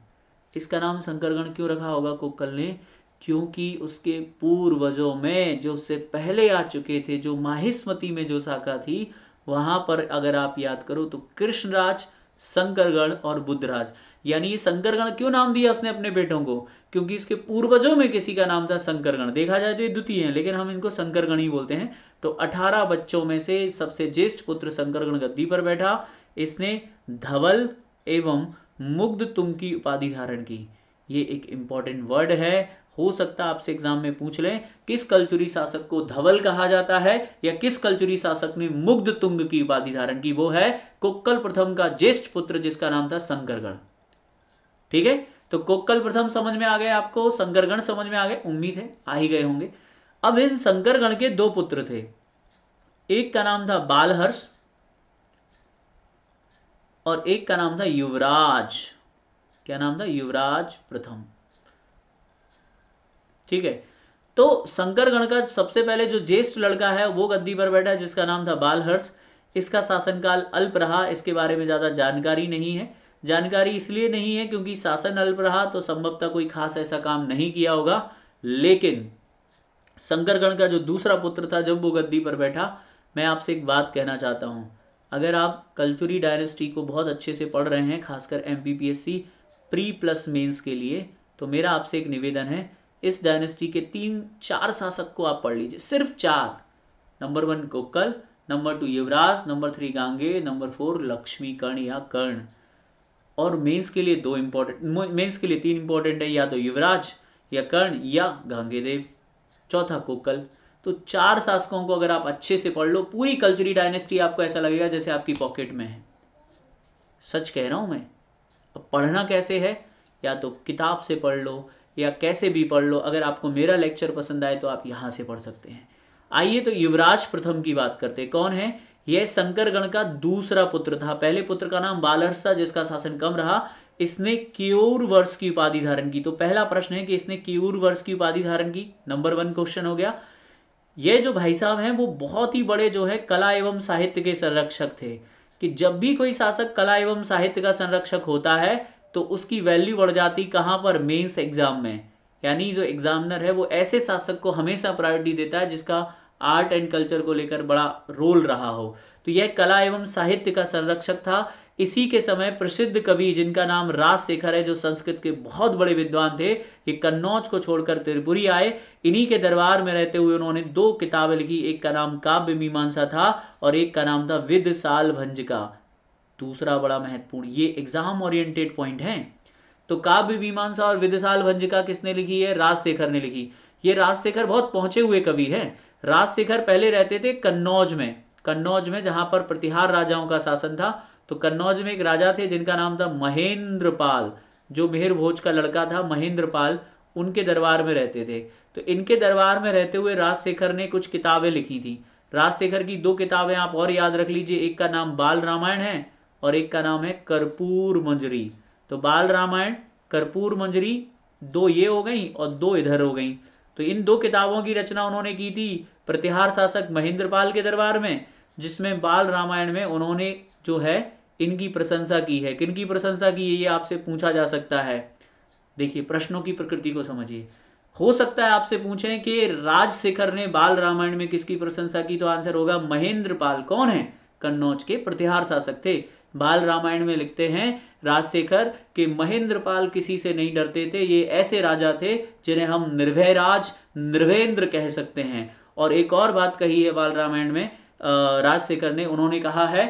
इसका नाम शंकरगण क्यों रखा होगा कुक्कल ने क्योंकि उसके पूर्वजों में जो उससे पहले आ चुके थे जो माहिस्मती में जो शाखा थी वहां पर अगर आप याद करो तो कृष्णराज शंकरगण और बुद्धराज यानी ये शंकरगण क्यों नाम दिया उसने अपने बेटों को क्योंकि इसके पूर्वजों में किसी का नाम था शंकरगण देखा जाए तो ये द्वितीय है लेकिन हम इनको शंकरगण ही बोलते हैं तो 18 बच्चों में से सबसे ज्येष्ठ पुत्र शंकरगण गद्दी पर बैठा इसने धवल एवं मुग्ध तुम की उपाधि धारण की ये एक इम्पॉर्टेंट वर्ड है हो सकता है आपसे एग्जाम में पूछ लें किस कलचुरी शासक को धवल कहा जाता है या किस कलचुरी शासक ने मुग्ध तुंग की उपाधि धारण की वो है कोक्कल प्रथम का ज्येष्ठ पुत्र जिसका नाम था शंकरगढ़ ठीक है तो कोक्कल प्रथम समझ में आ गए आपको शंकरगण समझ में आ गए उम्मीद है आ ही गए होंगे अब इन शंकरगण के दो पुत्र थे एक का नाम था बालहर्ष और एक का नाम था युवराज क्या नाम था युवराज प्रथम ठीक है तो शंकर गण का सबसे पहले जो ज्येष्ठ लड़का है वो गद्दी पर बैठा है जिसका नाम था बालहर्ष इसका शासनकाल अल्प रहा इसके बारे में ज़्यादा जानकारी नहीं है जानकारी इसलिए नहीं है क्योंकि शासन अल्प रहा तो संभवतः कोई खास ऐसा काम नहीं किया होगा लेकिन शंकरगण का जो दूसरा पुत्र था जब वो गद्दी पर बैठा मैं आपसे एक बात कहना चाहता हूं अगर आप कल्चुरी डायनेस्टी को बहुत अच्छे से पढ़ रहे हैं खासकर एम प्री प्लस मेन्स के लिए तो मेरा आपसे एक निवेदन है इस डायनेस्टी के तीन चार शासक को आप पढ़ लीजिए सिर्फ चार नंबर वन कोकल number two Yuvraj number three गांगे नंबर फोर लक्ष्मी कर्ण या कर्ण और मेंस के लिए दो इंपॉर्टेंट मेंस के लिए तीन इंपॉर्टेंट है या तो युवराज या कर्ण या गांगेदेव चौथा कोकल तो चार शासकों को अगर आप अच्छे से पढ़ लो पूरी कल्चरी डायनेस्टी आपको ऐसा लगेगा जैसे आपकी पॉकेट में है सच कह रहा हूं मैं अब पढ़ना कैसे है या तो किताब से पढ़ लो या कैसे भी पढ़ लो अगर आपको मेरा लेक्चर पसंद आए तो आप यहां से पढ़ सकते हैं आइए तो युवराज प्रथम की बात करते हैं कौन है यह शंकरगण का दूसरा पुत्र था पहले पुत्र का नाम बालहर्षा जिसका शासन कम रहा इसने क्यूर वर्ष की उपाधि धारण की तो पहला प्रश्न है कि इसने क्यूर वर्ष की उपाधि धारण की नंबर वन क्वेश्चन हो गया ये जो भाई साहब हैं वो बहुत ही बड़े जो है कला एवं साहित्य के संरक्षक थे कि जब भी कोई शासक कला एवं साहित्य का संरक्षक होता है तो उसकी वैल्यू बढ़ जाती कहाँ पर मेंस एग्ज़ाम में यानी जो एग्ज़ामिनर है वो ऐसे शासक को हमेशा प्रायोरिटी देता है जिसका आर्ट एंड कल्चर को लेकर बड़ा रोल रहा हो तो यह कला एवं साहित्य का संरक्षक था इसी के समय प्रसिद्ध कवि जिनका नाम राजशेखर है जो संस्कृत के बहुत बड़े विद्वान थे ये कन्नौज को छोड़कर त्रिपुरी आए इन्हीं के दरबार में रहते हुए उन्होंने दो किताबें लिखी एक का नाम काव्य मीमांसा था और एक का नाम था विद साल भंज का दूसरा बड़ा महत्वपूर्ण ये एग्जाम ओरिएंटेड पॉइंट है तो काव्य मीमांसा और विदशाल भंजिका किसने लिखी है राजशेखर ने लिखी ये राजशेखर बहुत पहुंचे हुए कवि है राजशेखर पहले रहते थे कन्नौज में कन्नौज में जहां पर प्रतिहार राजाओं का शासन था तो कन्नौज में एक राजा थे जिनका नाम था महेंद्रपाल जो मेहर भोज का लड़का था महेंद्रपाल उनके दरबार में रहते थे तो इनके दरबार में रहते हुए राजशेखर ने कुछ किताबें लिखी थी राजशेखर की दो किताबें आप और याद रख लीजिए एक का नाम बाल रामायण है और एक का नाम है कर्पूर मंजरी तो बाल रामायण कर्पूर मंजरी दो ये हो गई और दो इधर हो गई तो इन दो किताबों की रचना उन्होंने की थी प्रतिहार शासक महेंद्र पाल के दरबार में जिसमें बाल रामायण में उन्होंने जो है इनकी प्रशंसा की है किनकी प्रशंसा की है ये आपसे पूछा जा सकता है देखिए प्रश्नों की प्रकृति को समझिए हो सकता है आपसे पूछें कि राजशेखर ने बाल रामायण में किसकी प्रशंसा की तो आंसर होगा महेंद्र पाल कौन है कन्नौज के प्रतिहार शासक थे बाल रामायण में लिखते हैं राजशेखर कि महेंद्रपाल किसी से नहीं डरते थे ये ऐसे राजा थे जिन्हें हम निर्भय राज निर्भेंद्र कह सकते हैं और एक और बात कही है बाल रामायण में राजशेखर ने उन्होंने कहा है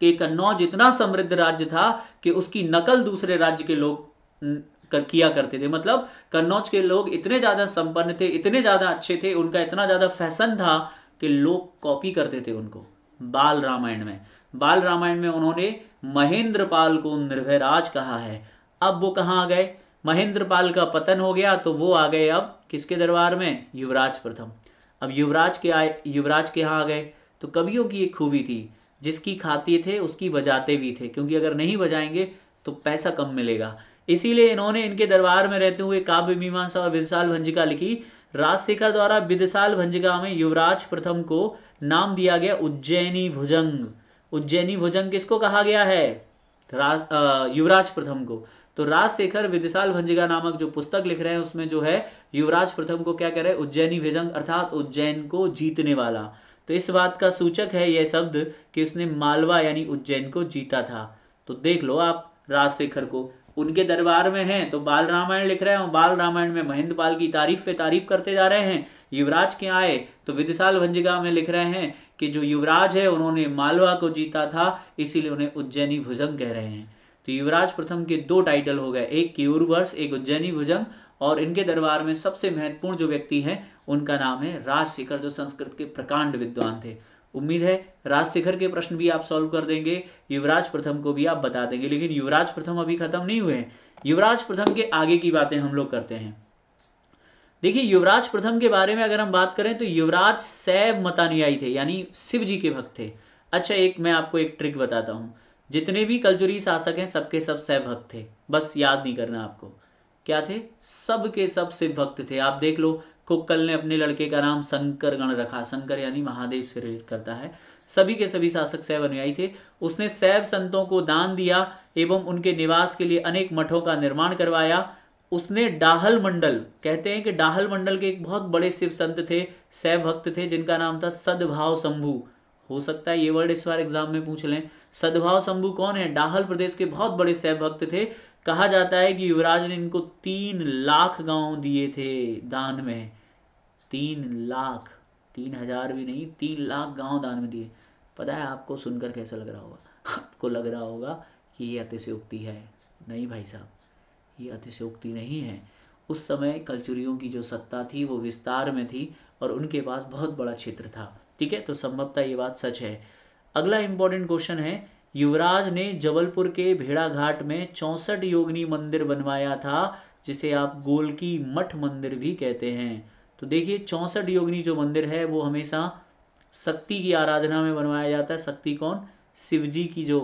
कि कन्नौज इतना समृद्ध राज्य था कि उसकी नकल दूसरे राज्य के लोग कर किया करते थे मतलब कन्नौज के लोग इतने ज़्यादा संपन्न थे इतने ज़्यादा अच्छे थे उनका इतना ज़्यादा फैशन था कि लोग कॉपी करते थे उनको बाल रामायण में बाल रामायण में उन्होंने महेंद्र पाल को निर्भय राज कहा है अब वो कहाँ आ गए महेंद्र पाल का पतन हो गया तो वो आ गए अब किसके दरबार में युवराज प्रथम अब युवराज के आए युवराज के यहाँ आ गए तो कवियों की एक खूबी थी जिसकी खाते थे उसकी बजाते भी थे क्योंकि अगर नहीं बजाएंगे तो पैसा कम मिलेगा इसीलिए इन्होंने इनके दरबार में रहते हुए काव्य मीमांसा और विदशाल भंजिका लिखी राजशेखर द्वारा विदशाल भंजिका में युवराज प्रथम को नाम दिया गया उज्जैनी भुजंग उज्जैनी भोजन किसको कहा गया है राज युवराज प्रथम को तो राजशेखर विदिशाल भंजिका नामक जो पुस्तक लिख रहे हैं उसमें जो है युवराज प्रथम को क्या कह रहे हैं उज्जैनी भेजंग अर्थात उज्जैन को जीतने वाला तो इस बात का सूचक है यह शब्द कि उसने मालवा यानी उज्जैन को जीता था तो देख लो आप राजशेखर को उनके दरबार में हैं तो बाल रामायण लिख रहे हैं बाल रामायण में महेंद्र पाल की तारीफ पे तारीफ करते जा रहे हैं युवराज के आए तो विदिशाल भंजिका में लिख रहे हैं कि जो युवराज है उन्होंने मालवा को जीता था इसीलिए उन्हें उज्जैनी भुजंग कह रहे हैं तो युवराज प्रथम के दो टाइटल हो गए एक केयूरवर्ष एक उज्जैनी भुजंग और इनके दरबार में सबसे महत्वपूर्ण जो व्यक्ति हैं उनका नाम है राजशिखर जो संस्कृत के प्रकांड विद्वान थे उम्मीद है राजशिखर के प्रश्न भी आप सॉल्व कर देंगे युवराज प्रथम को भी आप बता देंगे लेकिन युवराज प्रथम अभी खत्म नहीं हुए युवराज प्रथम के आगे की बातें हम लोग करते हैं देखिए युवराज प्रथम के बारे में अगर हम बात करें तो युवराज सैव मतानुयायी थे यानी शिव जी के भक्त थे अच्छा एक मैं आपको एक ट्रिक बताता हूँ जितने भी कलजुरी शासक हैं सबके सब सैव भक्त थे बस याद नहीं करना आपको क्या थे सब सब शिव भक्त थे आप देख लो कुक्कल ने अपने लड़के का नाम शंकर गण रखा शंकर यानी महादेव से रिलेट करता है सभी के सभी शासक सैव अनुयायी थे उसने सैव संतों को दान दिया एवं उनके निवास के लिए अनेक मठों का निर्माण करवाया उसने डाहल मंडल कहते हैं कि डाहल मंडल के एक बहुत बड़े शिव संत थे सह भक्त थे जिनका नाम था सद्भाव शंभु हो सकता है ये वर्ड इस बार एग्जाम में पूछ लें सद्भाव शंभु कौन है डाहल प्रदेश के बहुत बड़े सह भक्त थे कहा जाता है कि युवराज ने इनको तीन लाख गांव दिए थे दान में तीन लाख तीन हजार भी नहीं तीन लाख गांव दान में दिए पता है आपको सुनकर कैसा लग रहा होगा आपको लग रहा होगा कि ये अतिशयोक्ति है नहीं भाई साहब ये अतिशयोक्ति नहीं है उस समय कलचुरियों की जो सत्ता थी वो विस्तार में थी और उनके पास बहुत बड़ा क्षेत्र था ठीक है तो संभवतः ये बात सच है अगला इंपॉर्टेंट क्वेश्चन है युवराज ने जबलपुर के भेड़ाघाट में चौंसठ योगनी मंदिर बनवाया था जिसे आप गोल की मठ मंदिर भी कहते हैं तो देखिए चौंसठ योगनी जो मंदिर है वो हमेशा शक्ति की आराधना में बनवाया जाता है शक्ति कौन शिव जी की जो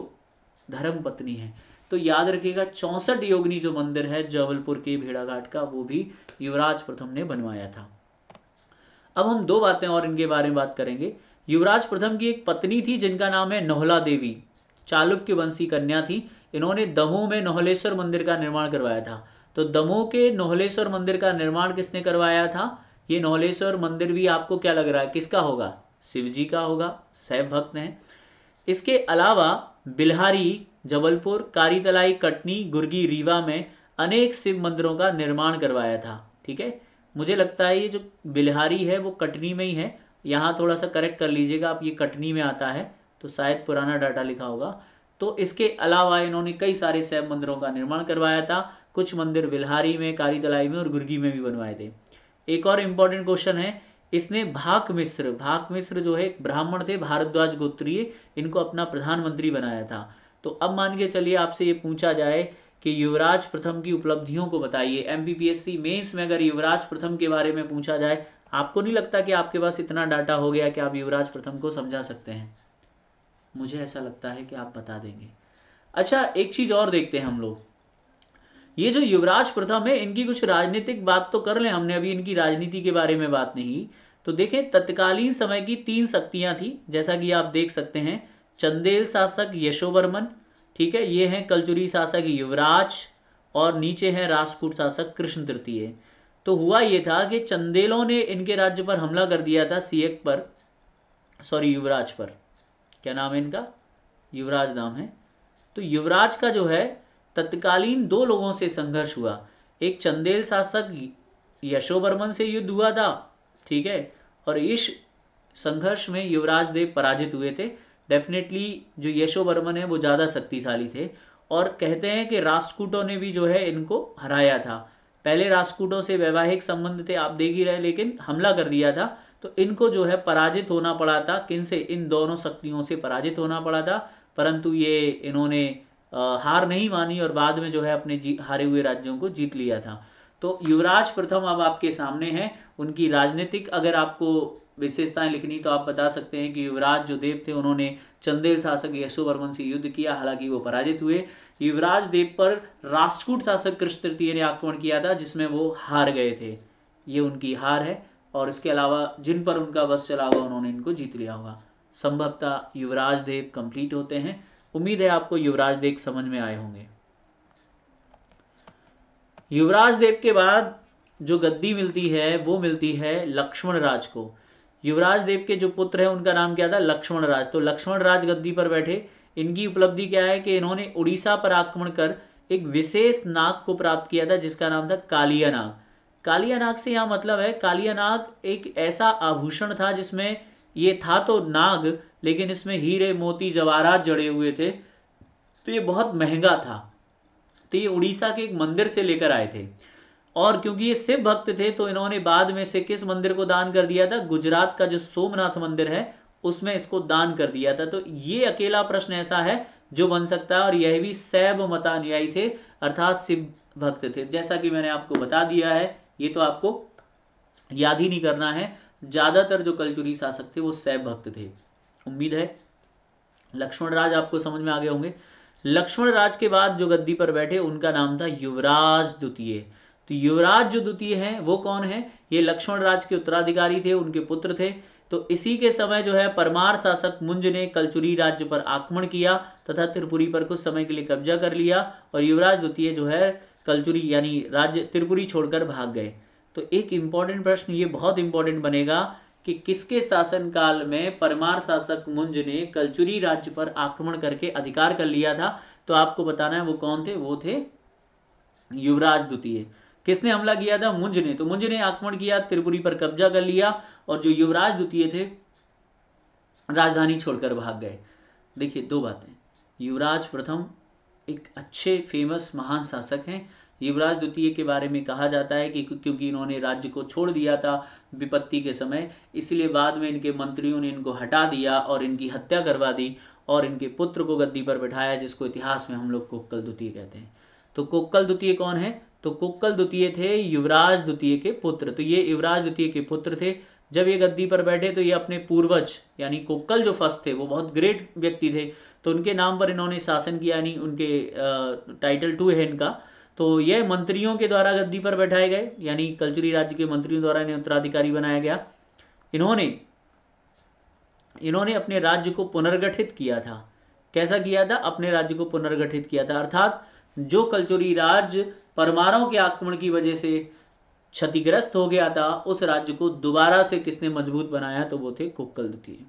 धर्म पत्नी है तो याद रखिएगा चौसठ योगनी जो मंदिर है जबलपुर के भेड़ाघाट का वो भी युवराज प्रथम ने बनवाया था अब हम दो बातें और इनके बारे में बात करेंगे युवराज प्रथम की एक पत्नी थी जिनका नाम है नोहला देवी चालुक्य वंशी कन्या थी इन्होंने दमोह में नोहलेश्वर मंदिर का निर्माण करवाया था तो दमोह के नोहलेश्वर मंदिर का निर्माण किसने करवाया था ये नोहलेश्वर मंदिर भी आपको क्या लग रहा है किसका होगा शिव जी का होगा शैव भक्त है इसके अलावा बिल्हारी जबलपुर कारीतलाई कटनी गुर्गी रीवा में अनेक शिव मंदिरों का निर्माण करवाया था ठीक है मुझे लगता है ये जो बिलहारी है वो कटनी में ही है यहाँ थोड़ा सा करेक्ट कर लीजिएगा आप ये कटनी में आता है तो शायद पुराना डाटा लिखा होगा तो इसके अलावा इन्होंने कई सारे शैव मंदिरों का निर्माण करवाया था कुछ मंदिर बिलहारी में कारीतलाई में और गुर्गी में भी बनवाए थे एक और इम्पॉर्टेंट क्वेश्चन है इसने भाक मिश्र भाक मिश्र जो है ब्राह्मण थे भारद्वाज गोत्रीय इनको अपना प्रधानमंत्री बनाया था तो अब मान के चलिए आपसे ये पूछा जाए कि युवराज प्रथम की उपलब्धियों को बताइए एम मेंस में अगर युवराज प्रथम के बारे में पूछा जाए आपको नहीं लगता कि आपके पास इतना डाटा हो गया कि आप युवराज प्रथम को समझा सकते हैं मुझे ऐसा लगता है कि आप बता देंगे अच्छा एक चीज और देखते हैं हम लोग ये जो युवराज प्रथम है इनकी कुछ राजनीतिक बात तो कर ले हमने अभी इनकी राजनीति के बारे में बात नहीं तो देखें तत्कालीन समय की तीन शक्तियां थी जैसा कि आप देख सकते हैं चंदेल शासक यशोवर्मन ठीक है ये हैं कलचुरी शासक युवराज और नीचे हैं राजपूत शासक कृष्ण तृतीय तो हुआ ये था कि चंदेलों ने इनके राज्य पर हमला कर दिया था सीएक पर सॉरी युवराज पर क्या नाम है इनका युवराज नाम है तो युवराज का जो है तत्कालीन दो लोगों से संघर्ष हुआ एक चंदेल शासक यशोवर्मन से युद्ध हुआ था ठीक है और इस संघर्ष में युवराज देव पराजित हुए थे डेफिनेटली जो यशो वर्मन है वो ज़्यादा शक्तिशाली थे और कहते हैं कि राष्ट्रकूटों ने भी जो है इनको हराया था पहले राष्ट्रकूटों से वैवाहिक संबंध थे आप देख ही रहे लेकिन हमला कर दिया था तो इनको जो है पराजित होना पड़ा था किन से इन दोनों शक्तियों से पराजित होना पड़ा था परंतु ये इन्होंने हार नहीं मानी और बाद में जो है अपने हारे हुए राज्यों को जीत लिया था तो युवराज प्रथम अब आपके सामने हैं उनकी राजनीतिक अगर आपको विशेषताएं लिखनी तो आप बता सकते हैं कि युवराज जो देव थे उन्होंने चंदेल शासक यशोवर्मन से युद्ध किया हालांकि वो पराजित हुए युवराज देव पर राष्ट्रकूट शासक कृष्ण तृतीय ने आक्रमण किया था जिसमें वो हार गए थे ये उनकी हार है और इसके अलावा जिन पर उनका बस चला हुआ उन्होंने इनको जीत लिया होगा संभवतः युवराज देव कंप्लीट होते हैं उम्मीद है आपको युवराज देव समझ में आए होंगे युवराज देव के बाद जो गद्दी मिलती है वो मिलती है लक्ष्मण राज को युवराज देव के जो पुत्र है उनका नाम क्या था लक्ष्मण राज तो लक्ष्मण राज गद्दी पर बैठे इनकी उपलब्धि क्या है कि इन्होंने उड़ीसा पर आक्रमण कर एक विशेष नाग को प्राप्त किया था जिसका नाम था कालिया नाग कालिया नाग से यहाँ मतलब है कालिया नाग एक ऐसा आभूषण था जिसमें ये था तो नाग लेकिन इसमें हीरे मोती जवाहरात जड़े हुए थे तो ये बहुत महंगा था तो ये उड़ीसा के एक मंदिर से लेकर आए थे और क्योंकि ये शिव भक्त थे तो इन्होंने बाद में से किस मंदिर को दान कर दिया था गुजरात का जो सोमनाथ मंदिर है उसमें इसको दान कर दिया था तो ये अकेला प्रश्न ऐसा है जो बन सकता है और यह भी सैव मतानुयायी थे अर्थात शिव भक्त थे जैसा कि मैंने आपको बता दिया है ये तो आपको याद ही नहीं करना है ज़्यादातर जो कलचुरी शासक थे वो सैव भक्त थे उम्मीद है लक्ष्मण राज आपको समझ में आ गए होंगे लक्ष्मण राज के बाद जो गद्दी पर बैठे उनका नाम था युवराज द्वितीय तो युवराज जो द्वितीय है वो कौन है ये लक्ष्मण राज के उत्तराधिकारी थे उनके पुत्र थे तो इसी के समय जो है परमार शासक मुंज ने कलचुरी राज्य पर आक्रमण किया तथा त्रिपुरी पर कुछ समय के लिए कब्जा कर लिया और युवराज द्वितीय जो है कलचुरी यानी राज्य त्रिपुरी छोड़कर भाग गए तो एक इंपॉर्टेंट प्रश्न ये बहुत इंपॉर्टेंट बनेगा कि किसके शासनकाल में परमार शासक मुंज ने कलचुरी राज्य पर आक्रमण करके अधिकार कर लिया था तो आपको बताना है वो कौन थे वो थे युवराज द्वितीय किसने हमला किया था मुंज ने तो मुंज ने आक्रमण किया त्रिपुरी पर कब्जा कर लिया और जो युवराज द्वितीय थे राजधानी छोड़कर भाग गए देखिए दो बातें युवराज प्रथम एक अच्छे फेमस महान शासक हैं युवराज द्वितीय के बारे में कहा जाता है कि क्योंकि इन्होंने राज्य को छोड़ दिया था विपत्ति के समय इसलिए बाद में इनके मंत्रियों ने इनको हटा दिया और इनकी हत्या करवा दी और इनके पुत्र को गद्दी पर बैठाया जिसको इतिहास में हम लोग कोक्कल द्वितीय कहते हैं तो कोक्कल द्वितीय कौन है तो कुक्कल द्वितीय थे युवराज द्वितीय के पुत्र तो ये युवराज द्वितीय के पुत्र थे जब ये गद्दी पर बैठे तो ये अपने पूर्वज यानी कुक्कल जो फर्स्ट थे वो बहुत ग्रेट व्यक्ति थे तो उनके नाम पर इन्होंने शासन किया यानी उनके टाइटल टू है इनका तो ये मंत्रियों के द्वारा गद्दी पर बैठाए गए यानी कल्चरी राज्य के मंत्रियों द्वारा इन्हें उत्तराधिकारी बनाया गया इन्होंने इन्होंने अपने राज्य को पुनर्गठित किया था कैसा किया था अपने राज्य को पुनर्गठित किया था अर्थात जो कल्चुरी राज्य परमारों के आक्रमण की वजह से क्षतिग्रस्त हो गया था उस राज्य को दोबारा से किसने मजबूत बनाया तो वो थे कुक्कल द्वितीय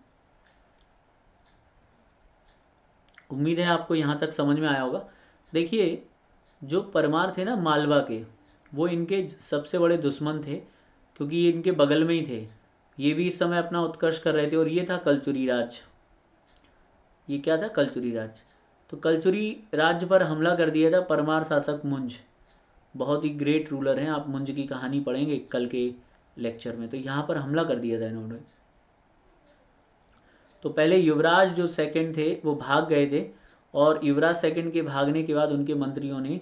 उम्मीद है आपको यहां तक समझ में आया होगा देखिए जो परमार थे ना मालवा के वो इनके सबसे बड़े दुश्मन थे क्योंकि ये इनके बगल में ही थे ये भी इस समय अपना उत्कर्ष कर रहे थे और ये था कलचुरी राज ये क्या था कलचुरी राज तो कलचुरी राज्य पर हमला कर दिया था परमार शासक मुंज बहुत ही ग्रेट रूलर हैं आप मुंज की कहानी पढ़ेंगे कल के लेक्चर में तो यहाँ पर हमला कर दिया था इन्होंने तो पहले युवराज जो सेकंड थे वो भाग गए थे और युवराज सेकंड के भागने के बाद उनके मंत्रियों ने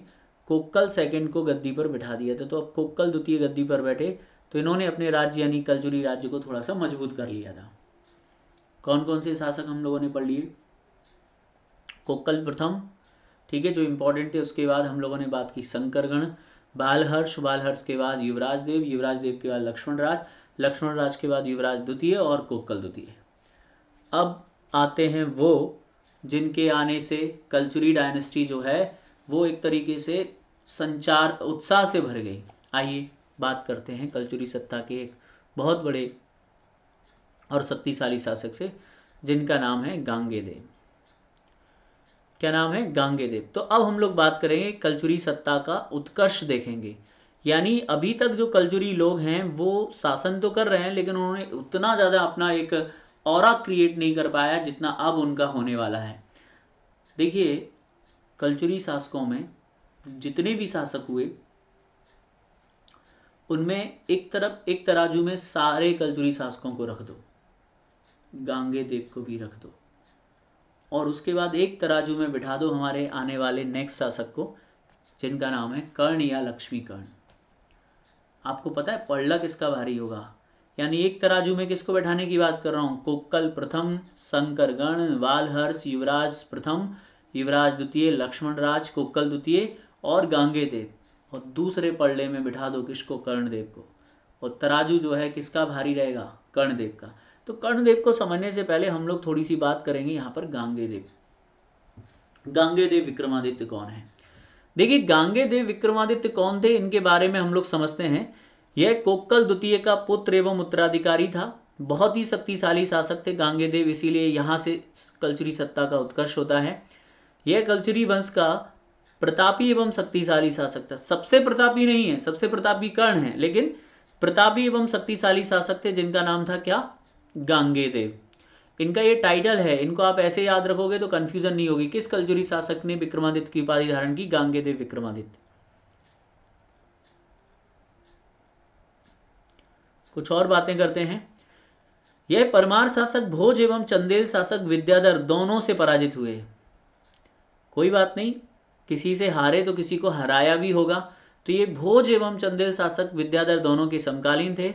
कोक्कल सेकंड को गद्दी पर बिठा दिया था तो अब कोक्कल द्वितीय गद्दी पर बैठे तो इन्होंने अपने राज्य यानी कलजुरी राज्य को थोड़ा सा मजबूत कर लिया था कौन कौन से शासक हम लोगों ने पढ़ लिए कोक्कल प्रथम ठीक है जो इंपॉर्टेंट थे उसके बाद हम लोगों ने बात की शंकरगण बालहर्ष बालहर्ष के बाद युवराज देव युवराज देव के बाद लक्ष्मण राज लक्ष्मण राज के बाद युवराज द्वितीय और कोकल द्वितीय अब आते हैं वो जिनके आने से कल्चुरी डायनेस्टी जो है वो एक तरीके से संचार उत्साह से भर गई आइए बात करते हैं कल्चुरी सत्ता के एक बहुत बड़े और शक्तिशाली शासक से जिनका नाम है गांगे देव क्या नाम है गांगेदेव तो अब हम लोग बात करेंगे कलचुरी सत्ता का उत्कर्ष देखेंगे यानी अभी तक जो कलचुरी लोग हैं वो शासन तो कर रहे हैं लेकिन उन्होंने उतना ज़्यादा अपना एक और क्रिएट नहीं कर पाया जितना अब उनका होने वाला है देखिए कलचुरी शासकों में जितने भी शासक हुए उनमें एक तरफ एक तराजू में सारे कलचुरी शासकों को रख दो गांगे देव को भी रख दो और उसके बाद एक तराजू में बिठा दो हमारे आने वाले नेक्स्ट शासक को जिनका नाम है कर्ण या लक्ष्मी कर्ण आपको पता है पड़ला किसका भारी होगा यानी एक तराजू में किसको बैठाने की बात कर रहा हूँ कोक्कल प्रथम शंकरगण वालहर्ष युवराज प्रथम युवराज द्वितीय लक्ष्मण राज कोक्कल द्वितीय और गांगे देव और दूसरे पल्ले में बिठा दो किसको कर्णदेव को और तराजू जो है किसका भारी रहेगा कर्णदेव का तो कर्णदेव को समझने से पहले हम लोग थोड़ी सी बात करेंगे यहां पर गांगे देव गांगे देव विक्रमादित्य कौन है देखिए गांगे देव विक्रमादित्य कौन थे इनके बारे में हम लोग समझते हैं यह कोक्कल द्वितीय का पुत्र एवं उत्तराधिकारी था बहुत ही शक्तिशाली शासक थे गांगे देव इसीलिए यहां से कल्चरी सत्ता का उत्कर्ष होता है यह कल्चुरी वंश का प्रतापी एवं शक्तिशाली शासक था सबसे प्रतापी नहीं है सबसे प्रतापी कर्ण है लेकिन प्रतापी एवं शक्तिशाली शासक थे जिनका नाम था क्या गांगे देव इनका ये टाइटल है इनको आप ऐसे याद रखोगे तो कन्फ्यूजन नहीं होगी किस कलजुरी शासक ने विक्रमादित्य की उपाधि धारण की गांगे देव विक्रमादित्य कुछ और बातें करते हैं यह परमार शासक भोज एवं चंदेल शासक विद्याधर दोनों से पराजित हुए कोई बात नहीं किसी से हारे तो किसी को हराया भी होगा तो ये भोज एवं चंदेल शासक विद्याधर दोनों के समकालीन थे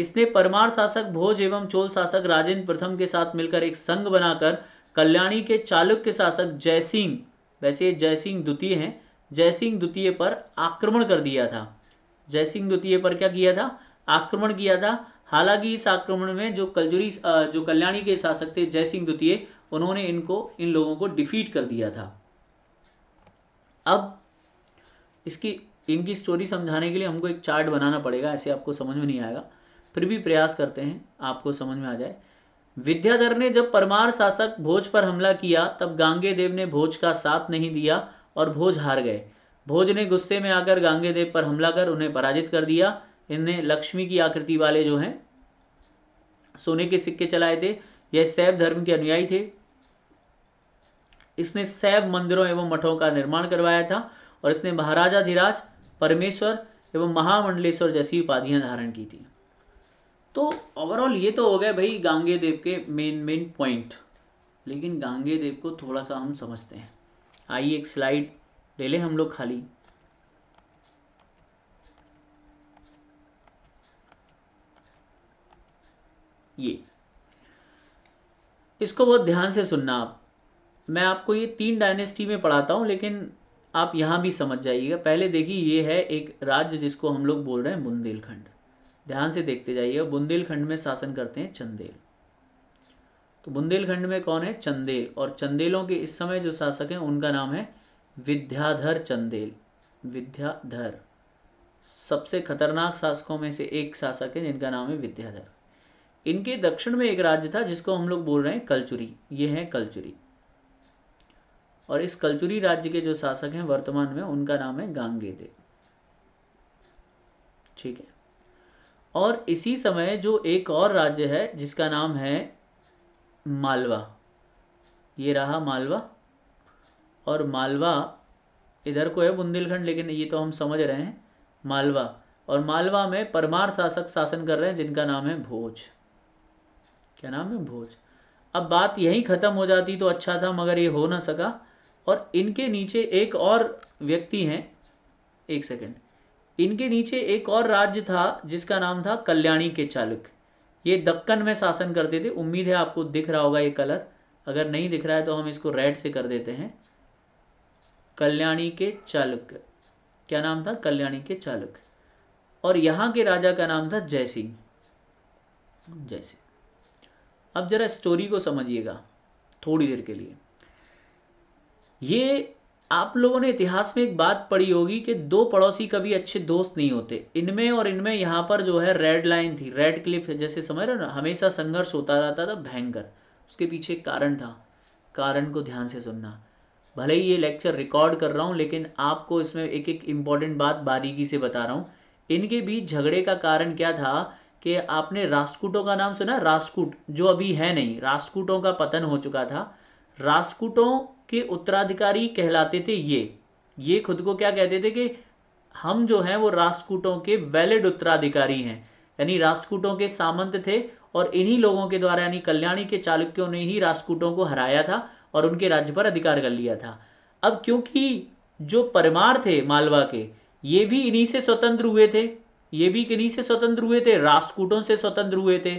इसने परमार शासक भोज एवं चोल शासक राजेंद्र प्रथम के साथ मिलकर एक संघ बनाकर कल्याणी के चालुक्य शासक जयसिंह वैसे जयसिंह द्वितीय हैं जयसिंह द्वितीय पर आक्रमण कर दिया था जयसिंह द्वितीय पर क्या किया था आक्रमण किया था हालांकि इस आक्रमण में जो कलजुरी जो कल्याणी के शासक थे जयसिंह द्वितीय उन्होंने इनको इन लोगों को डिफीट कर दिया था अब इसकी इनकी स्टोरी समझाने के लिए हमको एक चार्ट बनाना पड़ेगा ऐसे आपको समझ में नहीं आएगा फिर भी प्रयास करते हैं आपको समझ में आ जाए विद्याधर ने जब परमार शासक भोज पर हमला किया तब गांगे देव ने भोज का साथ नहीं दिया और भोज हार गए भोज ने गुस्से में आकर गांगे देव पर हमला कर उन्हें पराजित कर दिया इन्हें लक्ष्मी की आकृति वाले जो हैं सोने के सिक्के चलाए थे यह सैव धर्म के अनुयायी थे इसने सैव मंदिरों एवं मठों का निर्माण करवाया था और इसने महाराजा धीराज परमेश्वर एवं महामंडलेश्वर जैसी उपाधियां धारण की थी तो ओवरऑल ये तो हो गया भाई गांगे देव के मेन मेन पॉइंट लेकिन गांगे देव को थोड़ा सा हम समझते हैं आइए एक स्लाइड ले लें हम लोग खाली ये इसको बहुत ध्यान से सुनना आप मैं आपको ये तीन डायनेस्टी में पढ़ाता हूं लेकिन आप यहां भी समझ जाइएगा पहले देखिए ये है एक राज्य जिसको हम लोग बोल रहे हैं बुंदेलखंड ध्यान से देखते जाइए बुंदेलखंड में शासन करते हैं चंदेल तो बुंदेलखंड में कौन है चंदेल और चंदेलों के इस समय जो शासक हैं उनका नाम है विद्याधर चंदेल विद्याधर सबसे खतरनाक शासकों में से एक शासक है जिनका नाम है विद्याधर इनके दक्षिण में एक राज्य था जिसको हम लोग बोल रहे हैं कलचुरी ये है कलचुरी और इस कलचुरी राज्य के जो शासक हैं वर्तमान में उनका नाम है गांगेदेव ठीक है और इसी समय जो एक और राज्य है जिसका नाम है मालवा ये रहा मालवा और मालवा इधर को है बुंदेलखंड लेकिन ये तो हम समझ रहे हैं मालवा और मालवा में परमार शासक शासन कर रहे हैं जिनका नाम है भोज क्या नाम है भोज अब बात यही ख़त्म हो जाती तो अच्छा था मगर ये हो ना सका और इनके नीचे एक और व्यक्ति हैं एक सेकंड इनके नीचे एक और राज्य था जिसका नाम था कल्याणी के चालुक्य ये दक्कन में शासन करते थे उम्मीद है आपको दिख रहा होगा ये कलर अगर नहीं दिख रहा है तो हम इसको रेड से कर देते हैं कल्याणी के चालुक्य क्या नाम था कल्याणी के चालुक्य और यहां के राजा का नाम था जयसिंह जयसिंह अब जरा स्टोरी को समझिएगा थोड़ी देर के लिए ये आप लोगों ने इतिहास में एक बात पढ़ी होगी कि दो पड़ोसी कभी अच्छे दोस्त नहीं होते इनमें और इनमें यहाँ पर जो है रेड लाइन थी रेड क्लिफ जैसे समझ रहे हो ना हमेशा संघर्ष होता रहता था भयंकर उसके पीछे कारण था कारण को ध्यान से सुनना भले ही ये लेक्चर रिकॉर्ड कर रहा हूँ लेकिन आपको इसमें एक एक इम्पॉर्टेंट बात बारीकी से बता रहा हूँ इनके बीच झगड़े का कारण क्या था कि आपने राष्ट्रकूटों का नाम सुना राष्ट्रकूट जो अभी है नहीं राष्ट्रकूटों का पतन हो चुका था राष्ट्रकूटों के उत्तराधिकारी कहलाते थे ये ये खुद को क्या कहते थे कि हम जो हैं वो राष्ट्रकूटों के वैलिड उत्तराधिकारी हैं यानी राष्ट्रकूटों के सामंत थे और इन्हीं लोगों के द्वारा यानी कल्याणी के चालुक्यों ने ही राष्ट्रकूटों को हराया था और उनके राज्य पर अधिकार कर लिया था अब क्योंकि जो परमार थे मालवा के ये भी इन्हीं से स्वतंत्र हुए थे ये भी किन्हीं से स्वतंत्र हुए थे राष्ट्रकूटों से स्वतंत्र हुए थे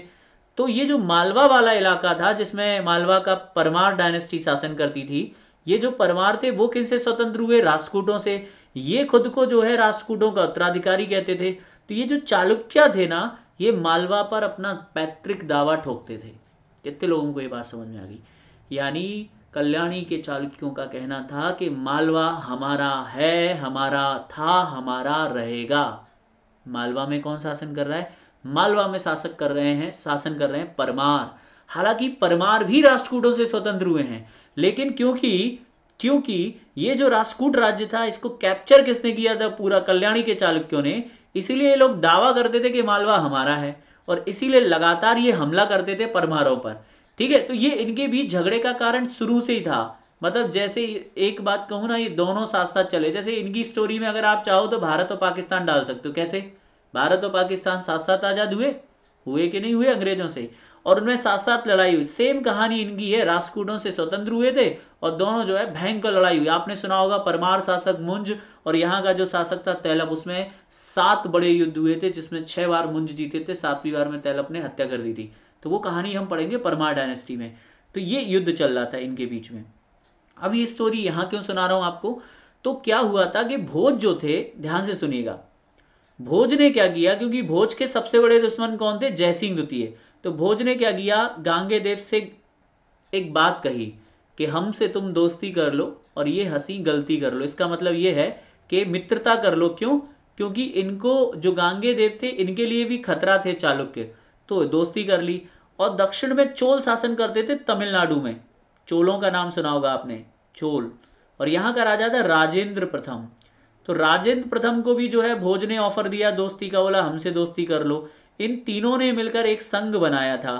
तो ये जो मालवा वाला इलाका था जिसमें मालवा का परमार डायनेस्टी शासन करती थी ये जो परमार थे वो किनसे स्वतंत्र हुए राजकूटों से ये खुद को जो है राजकूटों का उत्तराधिकारी कहते थे तो ये जो चालुक्य थे ना ये मालवा पर अपना पैतृक दावा ठोकते थे कितने लोगों को ये बात समझ में आ गई यानी कल्याणी के चालुक्यों का कहना था कि मालवा हमारा है हमारा था हमारा रहेगा मालवा में कौन शासन कर रहा है मालवा में शासक कर रहे हैं शासन कर रहे हैं परमार हालांकि परमार भी राष्ट्रकूटों से स्वतंत्र हुए हैं लेकिन क्योंकि क्योंकि ये जो राष्ट्रकूट राज्य था इसको कैप्चर किसने किया था पूरा कल्याणी के चालुक्यों ने इसीलिए ये लोग दावा करते थे कि मालवा हमारा है और इसीलिए लगातार ये हमला करते थे परमारों पर ठीक है तो ये इनके बीच झगड़े का कारण शुरू से ही था मतलब जैसे एक बात कहूँ ना ये दोनों साथ साथ चले जैसे इनकी स्टोरी में अगर आप चाहो तो भारत और पाकिस्तान डाल सकते हो कैसे भारत और पाकिस्तान साथ साथ आज़ाद हुए हुए कि नहीं हुए अंग्रेजों से और उनमें साथ साथ लड़ाई हुई सेम कहानी इनकी है राजकूटों से स्वतंत्र हुए थे और दोनों जो है भयंकर लड़ाई हुई आपने सुना होगा परमार शासक मुंज और यहाँ का जो शासक था तैलब उसमें सात बड़े युद्ध हुए थे जिसमें छह बार मुंज जीते थे सातवीं बार में तैलब ने हत्या कर दी थी तो वो कहानी हम पढ़ेंगे परमार डायनेस्टी में तो ये युद्ध चल रहा था इनके बीच में अब ये स्टोरी यहाँ क्यों सुना रहा हूँ आपको तो क्या हुआ था कि भोज जो थे ध्यान से सुनिएगा भोज ने क्या किया क्योंकि भोज के सबसे बड़े दुश्मन कौन थे जयसिंह द्वितीय तो भोज ने क्या किया गांगे देव से एक बात कही कि हमसे तुम दोस्ती कर लो और ये हंसी गलती कर लो इसका मतलब ये है कि मित्रता कर लो क्यों क्योंकि इनको जो गांगे देव थे इनके लिए भी खतरा थे चालुक्य तो दोस्ती कर ली और दक्षिण में चोल शासन करते थे तमिलनाडु में चोलों का नाम सुना होगा आपने चोल और यहां का राजा था राजेंद्र प्रथम तो राजेंद्र प्रथम को भी जो है भोज ने ऑफर दिया दोस्ती का बोला हमसे दोस्ती कर लो इन तीनों ने मिलकर एक संघ बनाया था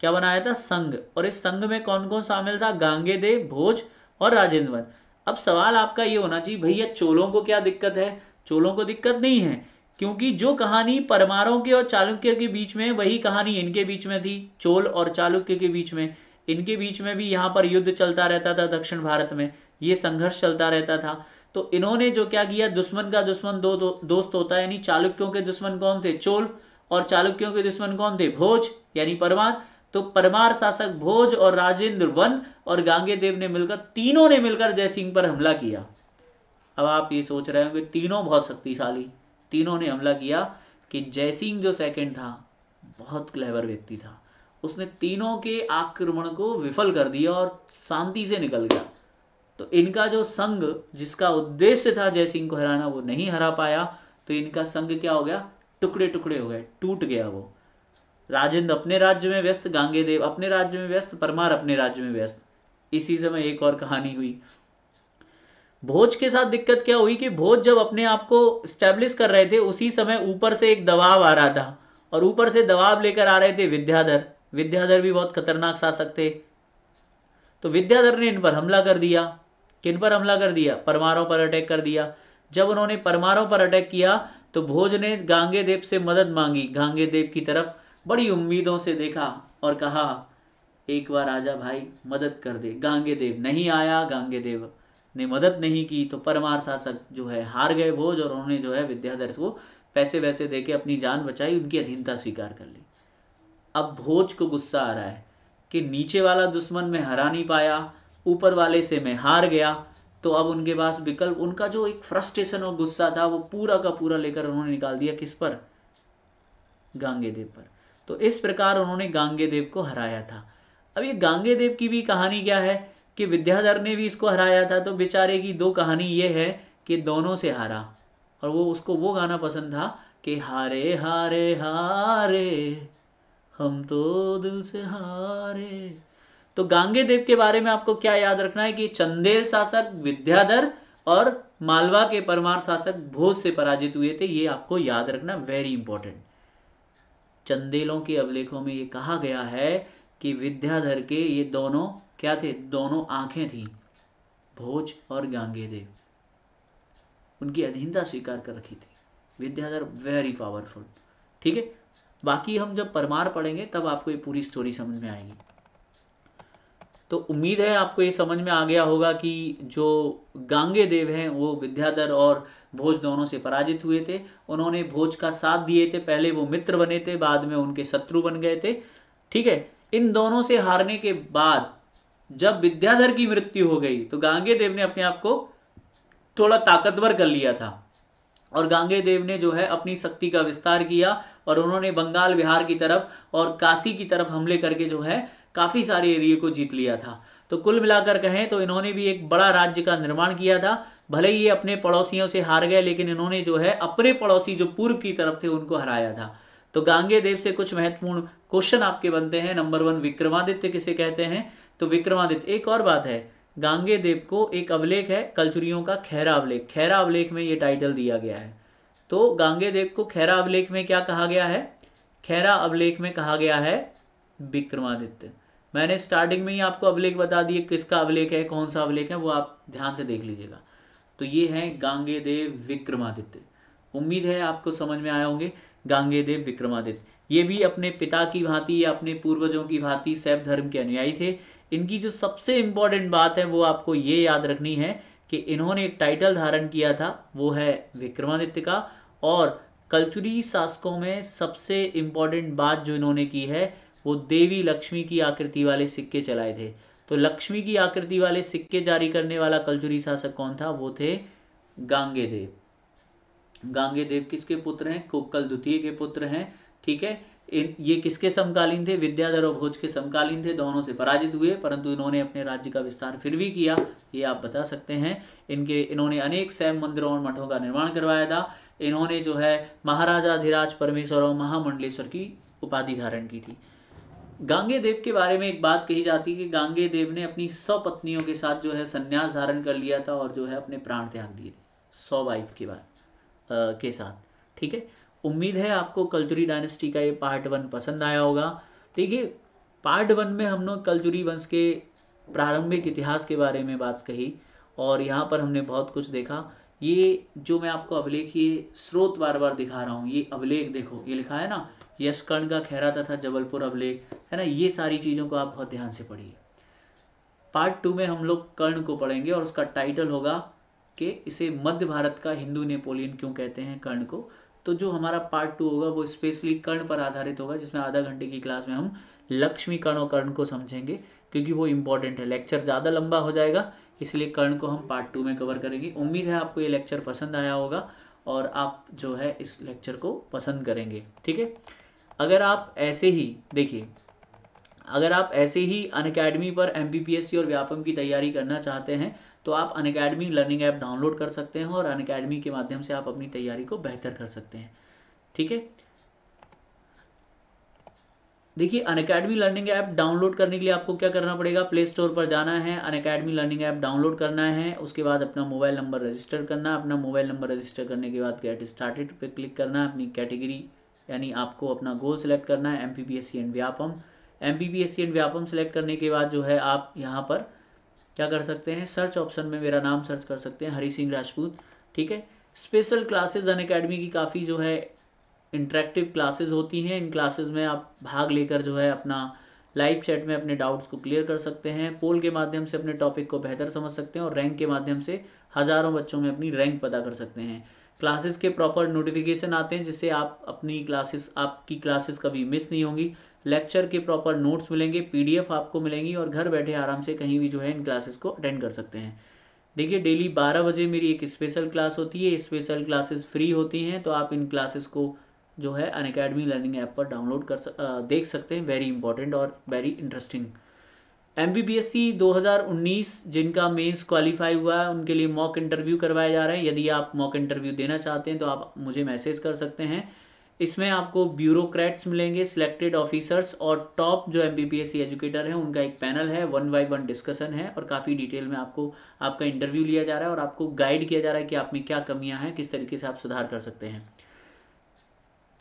क्या बनाया था संघ और इस संघ में कौन कौन शामिल था गांगे देव भोज और राजेंद्र अब सवाल आपका ये होना चाहिए भैया चोलों को क्या दिक्कत है चोलों को दिक्कत नहीं है क्योंकि जो कहानी परमारों के और चालुक्य के बीच में वही कहानी इनके बीच में थी चोल और चालुक्य के बीच में इनके बीच में भी यहाँ पर युद्ध चलता रहता था दक्षिण भारत में ये संघर्ष चलता रहता था तो इन्होंने जो क्या किया दुश्मन का दुश्मन दो, दो दोस्त होता है यानी चालुक्यों के दुश्मन कौन थे चोल और चालुक्यों के दुश्मन कौन थे भोज यानी परमार तो परमार शासक भोज और राजेंद्र वन और गांगे देव ने मिलकर तीनों ने मिलकर जयसिंह पर हमला किया अब आप ये सोच रहे होंगे तीनों बहुत शक्तिशाली तीनों ने हमला किया कि जयसिंह जो सेकंड था बहुत क्लेवर व्यक्ति था उसने तीनों के आक्रमण को विफल कर दिया और शांति से निकल गया तो इनका जो संघ जिसका उद्देश्य था जयसिंह को हराना वो नहीं हरा पाया तो इनका संघ क्या हो गया टुकड़े टुकड़े हो गए टूट गया वो राजेंद्र अपने राज्य में व्यस्त गांगे देव अपने राज्य में व्यस्त परमार अपने राज्य में व्यस्त इसी समय एक और कहानी हुई भोज के साथ दिक्कत क्या हुई कि भोज जब अपने आप को स्टैब्लिश कर रहे थे उसी समय ऊपर से एक दबाव आ रहा था और ऊपर से दबाव लेकर आ रहे थे विद्याधर विद्याधर भी बहुत खतरनाक शासक थे तो विद्याधर ने इन पर हमला कर दिया किन पर हमला कर दिया परमारों पर अटैक कर दिया जब उन्होंने परमारों पर अटैक किया तो भोज ने गांगे देव से मदद मांगी गांगे देव की तरफ बड़ी उम्मीदों से देखा और कहा एक बार राजा भाई मदद कर दे गांगे देव नहीं आया गांगे देव ने मदद नहीं की तो परमार शासक जो है हार गए भोज और उन्होंने जो है विद्याधर को पैसे वैसे दे के अपनी जान बचाई उनकी अधीनता स्वीकार कर ली अब भोज को गुस्सा आ रहा है कि नीचे वाला दुश्मन में हरा नहीं पाया ऊपर वाले से मैं हार गया तो अब उनके पास विकल्प उनका जो एक फ्रस्ट्रेशन और गुस्सा था वो पूरा का पूरा लेकर उन्होंने निकाल दिया किस पर गांगे देव पर तो इस प्रकार उन्होंने गांगे देव को हराया था अब ये गांगे देव की भी कहानी क्या है कि विद्याधर ने भी इसको हराया था तो बेचारे की दो कहानी ये है कि दोनों से हारा और वो उसको वो गाना पसंद था कि हारे हारे हारे हम तो दिल से हारे तो गांगे देव के बारे में आपको क्या याद रखना है कि चंदेल शासक विद्याधर और मालवा के परमार शासक भोज से पराजित हुए थे ये आपको याद रखना वेरी इंपॉर्टेंट चंदेलों के अभिलेखों में ये कहा गया है कि विद्याधर के ये दोनों क्या थे दोनों आंखें थी भोज और गांगे देव उनकी अधीनता स्वीकार कर रखी थी विद्याधर वेरी पावरफुल ठीक है बाकी हम जब परमार पढ़ेंगे तब आपको ये पूरी स्टोरी समझ में आएगी तो उम्मीद है आपको ये समझ में आ गया होगा कि जो गांगे देव हैं वो विद्याधर और भोज दोनों से पराजित हुए थे उन्होंने भोज का साथ दिए थे पहले वो मित्र बने थे बाद में उनके शत्रु बन गए थे ठीक है इन दोनों से हारने के बाद जब विद्याधर की मृत्यु हो गई तो गांगे देव ने अपने आप को थोड़ा ताकतवर कर लिया था और गांगे देव ने जो है अपनी शक्ति का विस्तार किया और उन्होंने बंगाल बिहार की तरफ और काशी की तरफ हमले करके जो है काफ़ी सारे एरिए को जीत लिया था तो कुल मिलाकर कहें तो इन्होंने भी एक बड़ा राज्य का निर्माण किया था भले ही ये अपने पड़ोसियों से हार गए लेकिन इन्होंने जो है अपने पड़ोसी जो पूर्व की तरफ थे उनको हराया था तो गांगे देव से कुछ महत्वपूर्ण क्वेश्चन आपके बनते हैं नंबर वन विक्रमादित्य किसे कहते हैं तो विक्रमादित्य एक और बात है गांगे देव को एक अवलेख है कलचुरियों का खैरा अवलेख खैरा अवलेख में ये टाइटल दिया गया है तो गांगे देव को खैरा अवलेख में क्या कहा गया है खैरा अवलेख में कहा गया है विक्रमादित्य मैंने स्टार्टिंग में ही आपको अभिलेख बता दिए किसका अभिलेख है कौन सा अभिलेख है वो आप ध्यान से देख लीजिएगा तो ये है गांगे देव विक्रमादित्य उम्मीद है आपको समझ में आए होंगे गांगे देव विक्रमादित्य ये भी अपने पिता की भांति या अपने पूर्वजों की भांति सैव धर्म के अनुयायी थे इनकी जो सबसे इंपॉर्टेंट बात है वो आपको ये याद रखनी है कि इन्होंने एक टाइटल धारण किया था वो है विक्रमादित्य का और कल्चुरी शासकों में सबसे इम्पॉर्टेंट बात जो इन्होंने की है वो देवी लक्ष्मी की आकृति वाले सिक्के चलाए थे तो लक्ष्मी की आकृति वाले सिक्के जारी करने वाला कलजुरी शासक कौन था वो थे गांगे देव गांगे देव किसके पुत्र हैं कोकल द्वितीय के पुत्र हैं ठीक है इन ये किसके समकालीन थे विद्याधर और भोज के समकालीन थे दोनों से पराजित हुए परंतु इन्होंने अपने राज्य का विस्तार फिर भी किया ये आप बता सकते हैं इनके इन्होंने अनेक सैम मंदिरों और मठों का निर्माण करवाया था इन्होंने जो है महाराजा अधिराज परमेश्वर और महामंडलेश्वर की उपाधि धारण की थी गांगे देव के बारे में एक बात कही जाती है कि गांगे देव ने अपनी सौ पत्नियों के साथ जो है संन्यास धारण कर लिया था और जो है अपने प्राण त्याग दिए थे सौ वाइफ के बाद के साथ ठीक है उम्मीद है आपको कल्चुरी डायनेस्टी का ये पार्ट वन पसंद आया होगा देखिए पार्ट वन में हम कल्चुरी वंश के प्रारंभिक इतिहास के बारे में बात कही और यहाँ पर हमने बहुत कुछ देखा ये जो मैं आपको अभिलेख ये स्रोत बार बार दिखा रहा हूँ ये अभिलेख देखो ये लिखा है ना यशकर्ण का खहराता था जबलपुर अभिलेख है ना ये सारी चीज़ों को आप बहुत ध्यान से पढ़िए पार्ट टू में हम लोग कर्ण को पढ़ेंगे और उसका टाइटल होगा कि इसे मध्य भारत का हिंदू नेपोलियन क्यों कहते हैं कर्ण को तो जो हमारा पार्ट टू होगा वो स्पेशली कर्ण पर आधारित होगा जिसमें आधा घंटे की क्लास में हम लक्ष्मी कर्ण और कर्ण को समझेंगे क्योंकि वो इंपॉर्टेंट है लेक्चर ज़्यादा लंबा हो जाएगा इसलिए कर्ण को हम पार्ट टू में कवर करेंगे उम्मीद है आपको ये लेक्चर पसंद आया होगा और आप जो है इस लेक्चर को पसंद करेंगे ठीक है अगर आप ऐसे ही देखिए अगर आप ऐसे ही अन अकेडमी पर एम और व्यापम की तैयारी करना चाहते हैं तो आप Unacademy learning app download कर सकते हैं और अन अकेडमी के माध्यम से आप अपनी तैयारी को बेहतर कर सकते हैं ठीक है देखिए Unacademy learning app download करने के लिए आपको क्या करना पड़ेगा प्ले स्टोर पर जाना है Unacademy learning app download करना है उसके बाद अपना मोबाइल नंबर रजिस्टर करना अपना मोबाइल नंबर रजिस्टर करने के बाद गेट स्टार्टेड पे क्लिक करना अपनी कैटेगरी यानी आपको अपना गोल सेलेक्ट करना है M P B S C and Vyapam M P B S C and Vyapam select करने के बाद जो है आप यहाँ पर क्या कर सकते हैं सर्च ऑप्शन में मेरा नाम सर्च कर सकते हैं हरी सिंह राजपूत ठीक है स्पेशल क्लासेज अन अकेडमी की काफ़ी जो है इंटरेक्टिव क्लासेज होती हैं इन क्लासेज में आप भाग लेकर जो है अपना लाइव चैट में अपने डाउट्स को क्लियर कर सकते हैं पोल के माध्यम से अपने टॉपिक को बेहतर समझ सकते हैं और रैंक के माध्यम से हज़ारों बच्चों में अपनी रैंक पता कर सकते हैं क्लासेस के प्रॉपर नोटिफिकेशन आते हैं जिससे आप अपनी क्लासेस आपकी क्लासेस कभी मिस नहीं होंगी लेक्चर के प्रॉपर नोट्स मिलेंगे पीडीएफ आपको मिलेंगी और घर बैठे आराम से कहीं भी जो है इन क्लासेस को अटेंड कर सकते हैं देखिए डेली बारह बजे मेरी एक स्पेशल क्लास होती है स्पेशल क्लासेस फ्री होती हैं तो आप इन क्लासेस को जो है अन अकेडमी लर्निंग ऐप पर डाउनलोड कर देख सकते हैं वेरी इंपॉर्टेंट और very interesting M B B S C दो हज़ार उन्नीस जिनका मेंस क्वालिफाई हुआ है उनके लिए मॉक इंटरव्यू करवाए जा रहे हैं यदि आप मॉक इंटरव्यू देना चाहते हैं तो आप मुझे मैसेज कर सकते हैं इसमें आपको ब्यूरोक्रेट्स मिलेंगे सिलेक्टेड ऑफिसर्स और टॉप जो M B B S C educator हैं उनका एक पैनल है वन बाई वन डिस्कशन है और काफ़ी डिटेल में आपको आपका इंटरव्यू लिया जा रहा है और आपको गाइड किया जा रहा है कि आप में क्या कमियां हैं किस तरीके से आप सुधार कर सकते हैं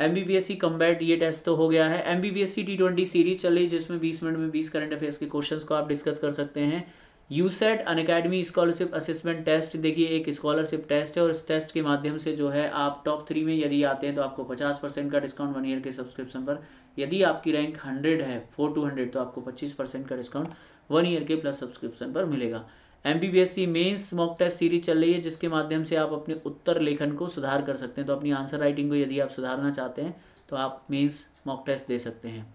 M B B S C combat ये टेस्ट तो हो गया है M B B S C T twenty series चली जिसमें बीस मिनट में बीस करंट अफेयर्स के क्वेश्चन को आप डिस्कस कर सकते हैं you set Unacademy scholarship assessment test देखिए एक स्कॉलरशिप टेस्ट है और इस टेस्ट के माध्यम से जो है आप टॉप थ्री में यदि आते हैं तो आपको पचास परसेंट का डिस्काउंट वन ईयर के सब्सक्रिप्शन पर यदि आपकी रैंक हंड्रेड है फोर टू हंड्रेड तो आपको पच्चीस परसेंट का डिस्काउंट वन ईयर के प्लस सब्सक्रिप्शन पर मिलेगा M B B S C mains mock test series चल रही है जिसके माध्यम से आप अपने उत्तर लेखन को सुधार कर सकते हैं तो अपनी आंसर राइटिंग को यदि आप सुधारना चाहते हैं तो आप मेन्स मॉक टेस्ट दे सकते हैं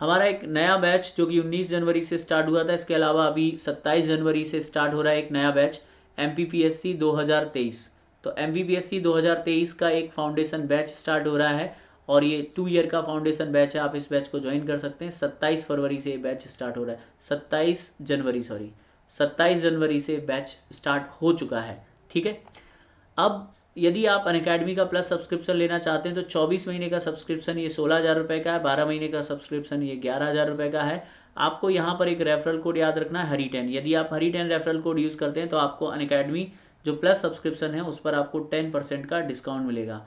हमारा एक नया बैच जो कि 19 जनवरी से स्टार्ट हुआ था इसके अलावा अभी 27 जनवरी से स्टार्ट हो रहा है एक नया batch M P P S C दो हज़ार तेईस तो एम बी एस सी दो हज़ार तेईस का एक फाउंडेशन बैच स्टार्ट हो रहा है और ये टू ईयर का फाउंडेशन बैच है आप इस बैच को ज्वाइन कर सकते हैं 27 फरवरी से ये बैच स्टार्ट हो रहा है 27 जनवरी सॉरी सत्ताईस जनवरी से बैच स्टार्ट हो चुका है ठीक है अब यदि आप अन अकेडमी का प्लस सब्सक्रिप्शन लेना चाहते हैं तो 24 महीने का सब्सक्रिप्शन ये सोलह हज़ार रुपये का है 12 महीने का सब्सक्रिप्शन ये ग्यारह हज़ार रुपये का है आपको यहाँ पर एक रेफरल कोड याद रखना है हरी टेन यदि आप Hari ten referral code use करते हैं तो आपको अन जो प्लस सब्सक्रिप्शन है उस पर आपको टेन परसेंट का डिस्काउंट मिलेगा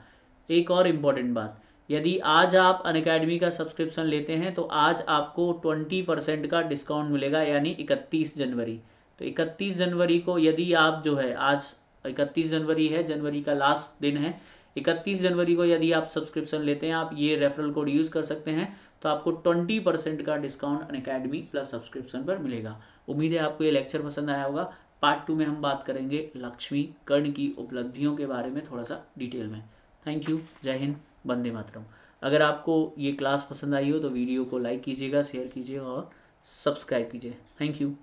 एक और इम्पॉर्टेंट बात यदि आज आप अन अकेडमी का सब्सक्रिप्शन लेते हैं तो आज आपको ट्वेंटी परसेंट का डिस्काउंट मिलेगा यानी इकतीस जनवरी तो इकतीस जनवरी को यदि आप जो है आज इकतीस जनवरी है जनवरी का लास्ट दिन है इकतीस जनवरी को यदि आप सब्सक्रिप्शन लेते हैं आप ये रेफरल कोड यूज़ कर सकते हैं तो आपको ट्वेंटी परसेंट का discount Unacademy plus subscription पर मिलेगा उम्मीद है आपको ये लेक्चर पसंद आया होगा पार्ट टू में हम बात करेंगे लक्ष्मी कर्ण की उपलब्धियों के बारे में थोड़ा सा डिटेल में थैंक यू जय हिंद वंदे मातरम अगर आपको ये क्लास पसंद आई हो तो वीडियो को लाइक कीजिएगा शेयर कीजिएगा और सब्सक्राइब कीजिए थैंक यू